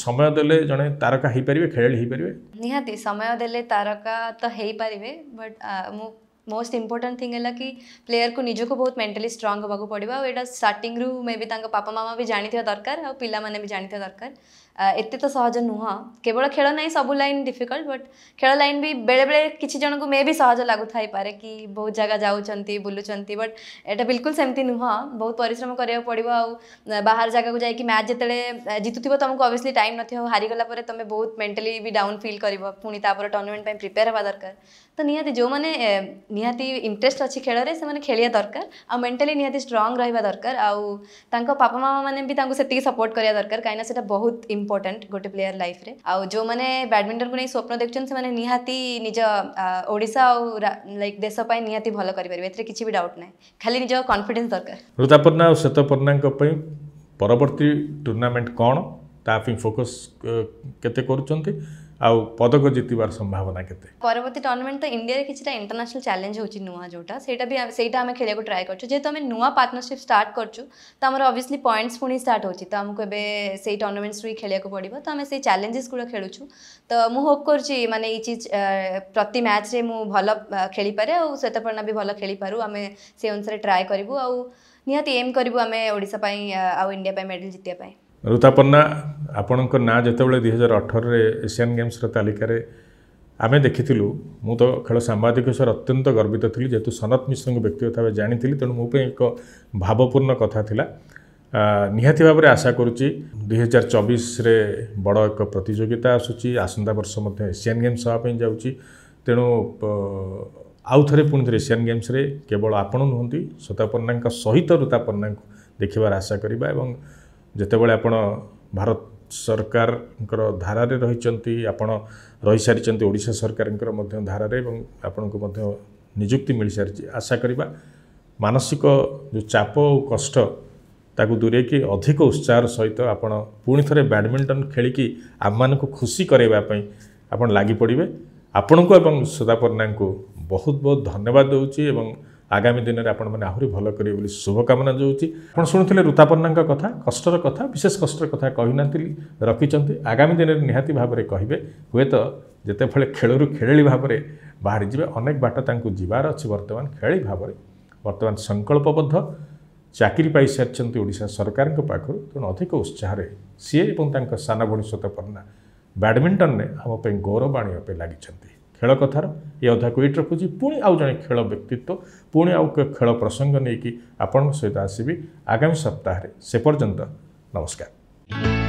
ସମୟ ଦେଲେ ଜଣେ ତାରକା ହେଇପାରିବେ ଖେଳାଳି ହେଇପାରିବେ ନିହାତି ସମୟ ଦେଲେ ତାରକା ତ ହେଇପାରିବେ ବଟ୍ ମୁଁ ମୋଷ୍ଟ ଇମ୍ପୋର୍ଟାଣ୍ଟ ଥିଙ୍ଗ ହେଲା କି ପ୍ଲେୟରକୁ ନିଜକୁ ବହୁତ ମେଣ୍ଟାଲି ଷ୍ଟ୍ରଙ୍ଗ ହେବାକୁ ପଡ଼ିବ ଆଉ ଏଇଟା ଷ୍ଟାର୍ଟିଂରୁ ମେ ବି ତାଙ୍କ ବାପା ମାମା ବି ଜାଣିଥିବା ଦରକାର ଆଉ ପିଲାମାନେ ବି ଜାଣିଥିବା ଦରକାର एत तो सहज नुह केवल खेल ना सब लाइन डिफिकल्ट बट खेल लाइन भी बेले बेले किसी जन को मे भी सहज लगू लगु थे कि बहुत जगह जाऊँ बुलूँ बट एटा बिल्कुल सेमती नुह बहुत पिश्रम कर पड़ो आ बाहर जगह को जाकि मैच जिते जितु थो तुमको अभीयसली टाइम नथ हारीगला तुम्हें बहुत मेन्टाली भी डाउन फिल कर पुणी तपर टर्नामेंट प्रिपेयर होगा दरकार तो निहाती जो मैंने निहाती इंटरेस्ट अच्छी खेल से खेलिया दरकार आ मेन्टाली निहाती स्ट्रंग रहा दरकार आउ माँ मैंने भी सपोर्ट कराया दरकार कहीं बहुत ଇମ୍ପୋର୍ଟାଣ୍ଟ ଗୋଟେ ପ୍ଲେୟାର ଲାଇଫ୍ରେ ଆଉ ଯେଉଁମାନେ ବ୍ୟାଡ଼ମିଣ୍ଟନକୁ ନେଇ ସ୍ୱପ୍ନ ଦେଖୁଛନ୍ତି ସେମାନେ ନିହାତି ନିଜ ଓଡ଼ିଶା ଆଉ ଲାଇକ୍ ଦେଶ ପାଇଁ ନିହାତି ଭଲ କରିପାରିବେ ଏଥିରେ କିଛି ବି ଡାଉଟ୍ ନାହିଁ ଖାଲି ନିଜ କନଫିଡେନ୍ସ ଦରକାର ଋତାପର୍ଣ୍ଣା ଆଉ ଶ୍ୱେତପର୍ଣ୍ଣାଙ୍କ ପାଇଁ ପରବର୍ତ୍ତୀ ଟୁର୍ଣ୍ଣାମେଣ୍ଟ କ'ଣ ତା ପାଇଁ ଫୋକସ୍ କେତେ କରୁଛନ୍ତି ଆଉ ପଦକ ଜିତିବାର ସମ୍ଭାବନା କେତେ ପରବର୍ତ୍ତୀ ଟୁର୍ଣ୍ଣାମେଣ୍ଟ ତ ଇଣ୍ଡିଆରେ କିଛିଟା ଇଣ୍ଟରନ୍ୟାସନାଲ ଚ୍ୟାଲେଞ୍ଜ ହେଉଛି ନୂଆ ଯେଉଁଟା ସେଇଟା ବି ସେଇଟା ଆମେ ଖେଳିବାକୁ ଟ୍ରାଏ କରୁଛୁ ଯେହେତୁ ଆମେ ନୂଆ ପାର୍ଟନରସିପ୍ ଷ୍ଟାର୍ଟ କରୁଛୁ ତ ଆମର ଅବଭିୟସଲି ପଏଣ୍ଟସ୍ ପୁଣି ଷ୍ଟାର୍ଟ ହେଉଛି ତ ଆମକୁ ଏବେ ସେଇ ଟୁର୍ଣ୍ଣାମେଣ୍ଟସ୍ରୁ ହିଁ ଖେଳିବାକୁ ପଡ଼ିବ ତ ଆମେ ସେଇ ଚ୍ୟାଲେଞ୍ଜେସ୍ ଗୁଡ଼ା ଖେଳୁଛୁ ତ ମୁଁ ହୋପ୍ କରୁଛି ମାନେ ଏଇ ଚିଜ୍ ପ୍ରତି ମ୍ୟାଚ୍ରେ ମୁଁ ଭଲ ଖେଳିପାରେ ଆଉ ଶ୍ୱେତପର୍ଣ୍ଣା ବି ଭଲ ଖେଳିପାରୁ ଆମେ ସେ ଅନୁସାରେ ଟ୍ରାଏ କରିବୁ ଆଉ ନିହାତି ଏମ୍ କରିବୁ ଆମେ ଓଡ଼ିଶା ପାଇଁ ଆଉ ଇଣ୍ଡିଆ ପାଇଁ ମେଡ଼ାଲ ଜିତିବା ପାଇଁ ରୁତାପନ୍ନା ଆପଣଙ୍କ ନାଁ ଯେତେବେଳେ ଦୁଇ ହଜାର ଅଠରରେ ଏସିଆନ୍ ଗେମ୍ସର ତାଲିକାରେ ଆମେ ଦେଖିଥିଲୁ ମୁଁ ତ ଖେଳ ସାମ୍ବାଦିକ ହିସାବରେ ଅତ୍ୟନ୍ତ ଗର୍ବିତ ଥିଲି ଯେହେତୁ ସନତ ମିଶ୍ରଙ୍କୁ ବ୍ୟକ୍ତିଗତ ଭାବେ ଜାଣିଥିଲି ତେଣୁ ମୋ ପାଇଁ ଏକ ଭାବପୂର୍ଣ୍ଣ କଥା ଥିଲା ନିହାତି ଭାବରେ ଆଶା କରୁଛି ଦୁଇ ହଜାର ଚବିଶରେ ବଡ଼ ଏକ ପ୍ରତିଯୋଗିତା ଆସୁଛି ଆସନ୍ତା ବର୍ଷ ମଧ୍ୟ ଏସିଆନ୍ ଗେମ୍ସ ହେବା ପାଇଁ ଯାଉଛି ତେଣୁ ଆଉ ଥରେ ପୁଣି ଥରେ ଏସିଆନ୍ ଗେମ୍ସରେ କେବଳ ଆପଣ ନୁହନ୍ତି ଶ୍ରତା ସହିତ ଋତା ଦେଖିବାର ଆଶା କରିବା ଏବଂ ଯେତେବେଳେ ଆପଣ ଭାରତ ସରକାରଙ୍କର ଧାରାରେ ରହିଛନ୍ତି ଆପଣ ରହିସାରିଛନ୍ତି ଓଡ଼ିଶା ସରକାରଙ୍କର ମଧ୍ୟ ଧାରାରେ ଏବଂ ଆପଣଙ୍କୁ ମଧ୍ୟ ନିଯୁକ୍ତି ମିଳିସାରିଛି ଆଶା କରିବା ମାନସିକ ଯେଉଁ ଚାପ ଓ କଷ୍ଟ ତାକୁ ଦୂରେଇକି ଅଧିକ ଉତ୍ସାହର ସହିତ ଆପଣ ପୁଣି ଥରେ ବ୍ୟାଡ଼ମିଣ୍ଟନ ଖେଳିକି ଆମମାନଙ୍କୁ ଖୁସି କରାଇବା ପାଇଁ ଆପଣ ଲାଗିପଡ଼ିବେ ଆପଣଙ୍କୁ ଏବଂ ସୁଦା ବହୁତ ବହୁତ ଧନ୍ୟବାଦ ଦେଉଛି ଏବଂ ଆଗାମୀ ଦିନରେ ଆପଣମାନେ ଆହୁରି ଭଲ କରିବେ ବୋଲି ଶୁଭକାମନା ଦେଉଛି ଆପଣ ଶୁଣୁଥିଲେ ଋତାପର୍ଣ୍ଣାଙ୍କ କଥା କଷ୍ଟର କଥା ବିଶେଷ କଷ୍ଟର କଥା କହିନାହାନ୍ତି ରଖିଛନ୍ତି ଆଗାମୀ ଦିନରେ ନିହାତି ଭାବରେ କହିବେ ହୁଏତ ଯେତେବେଳେ ଖେଳରୁ ଖେଳାଳି ଭାବରେ ବାହାରିଯିବେ ଅନେକ ବାଟ ତାଙ୍କୁ ଯିବାର ଅଛି ବର୍ତ୍ତମାନ ଖେଳି ଭାବରେ ବର୍ତ୍ତମାନ ସଂକଳ୍ପବଦ୍ଧ ଚାକିରି ପାଇସାରିଛନ୍ତି ଓଡ଼ିଶା ସରକାରଙ୍କ ପାଖରୁ ତେଣୁ ଅଧିକ ଉତ୍ସାହରେ ସିଏ ଏବଂ ତାଙ୍କ ସାନ ଭଣିଷତ ପର୍ଣ୍ଣା ବ୍ୟାଡ଼ମିଣ୍ଟନରେ ଆମ ପାଇଁ ଗୌରବ ଆଣିବା ପାଇଁ ଲାଗିଛନ୍ତି ଖେଳ କଥାର ଏ ଅଧାକୁ ଏଇଠି ରଖୁଛି ପୁଣି ଆଉ ଜଣେ ଖେଳ ବ୍ୟକ୍ତିତ୍ୱ ପୁଣି ଆଉ ଖେଳ ପ୍ରସଙ୍ଗ ନେଇକି ଆପଣଙ୍କ ସହିତ ଆସିବି ଆଗାମୀ ସପ୍ତାହରେ ସେ ପର୍ଯ୍ୟନ୍ତ ନମସ୍କାର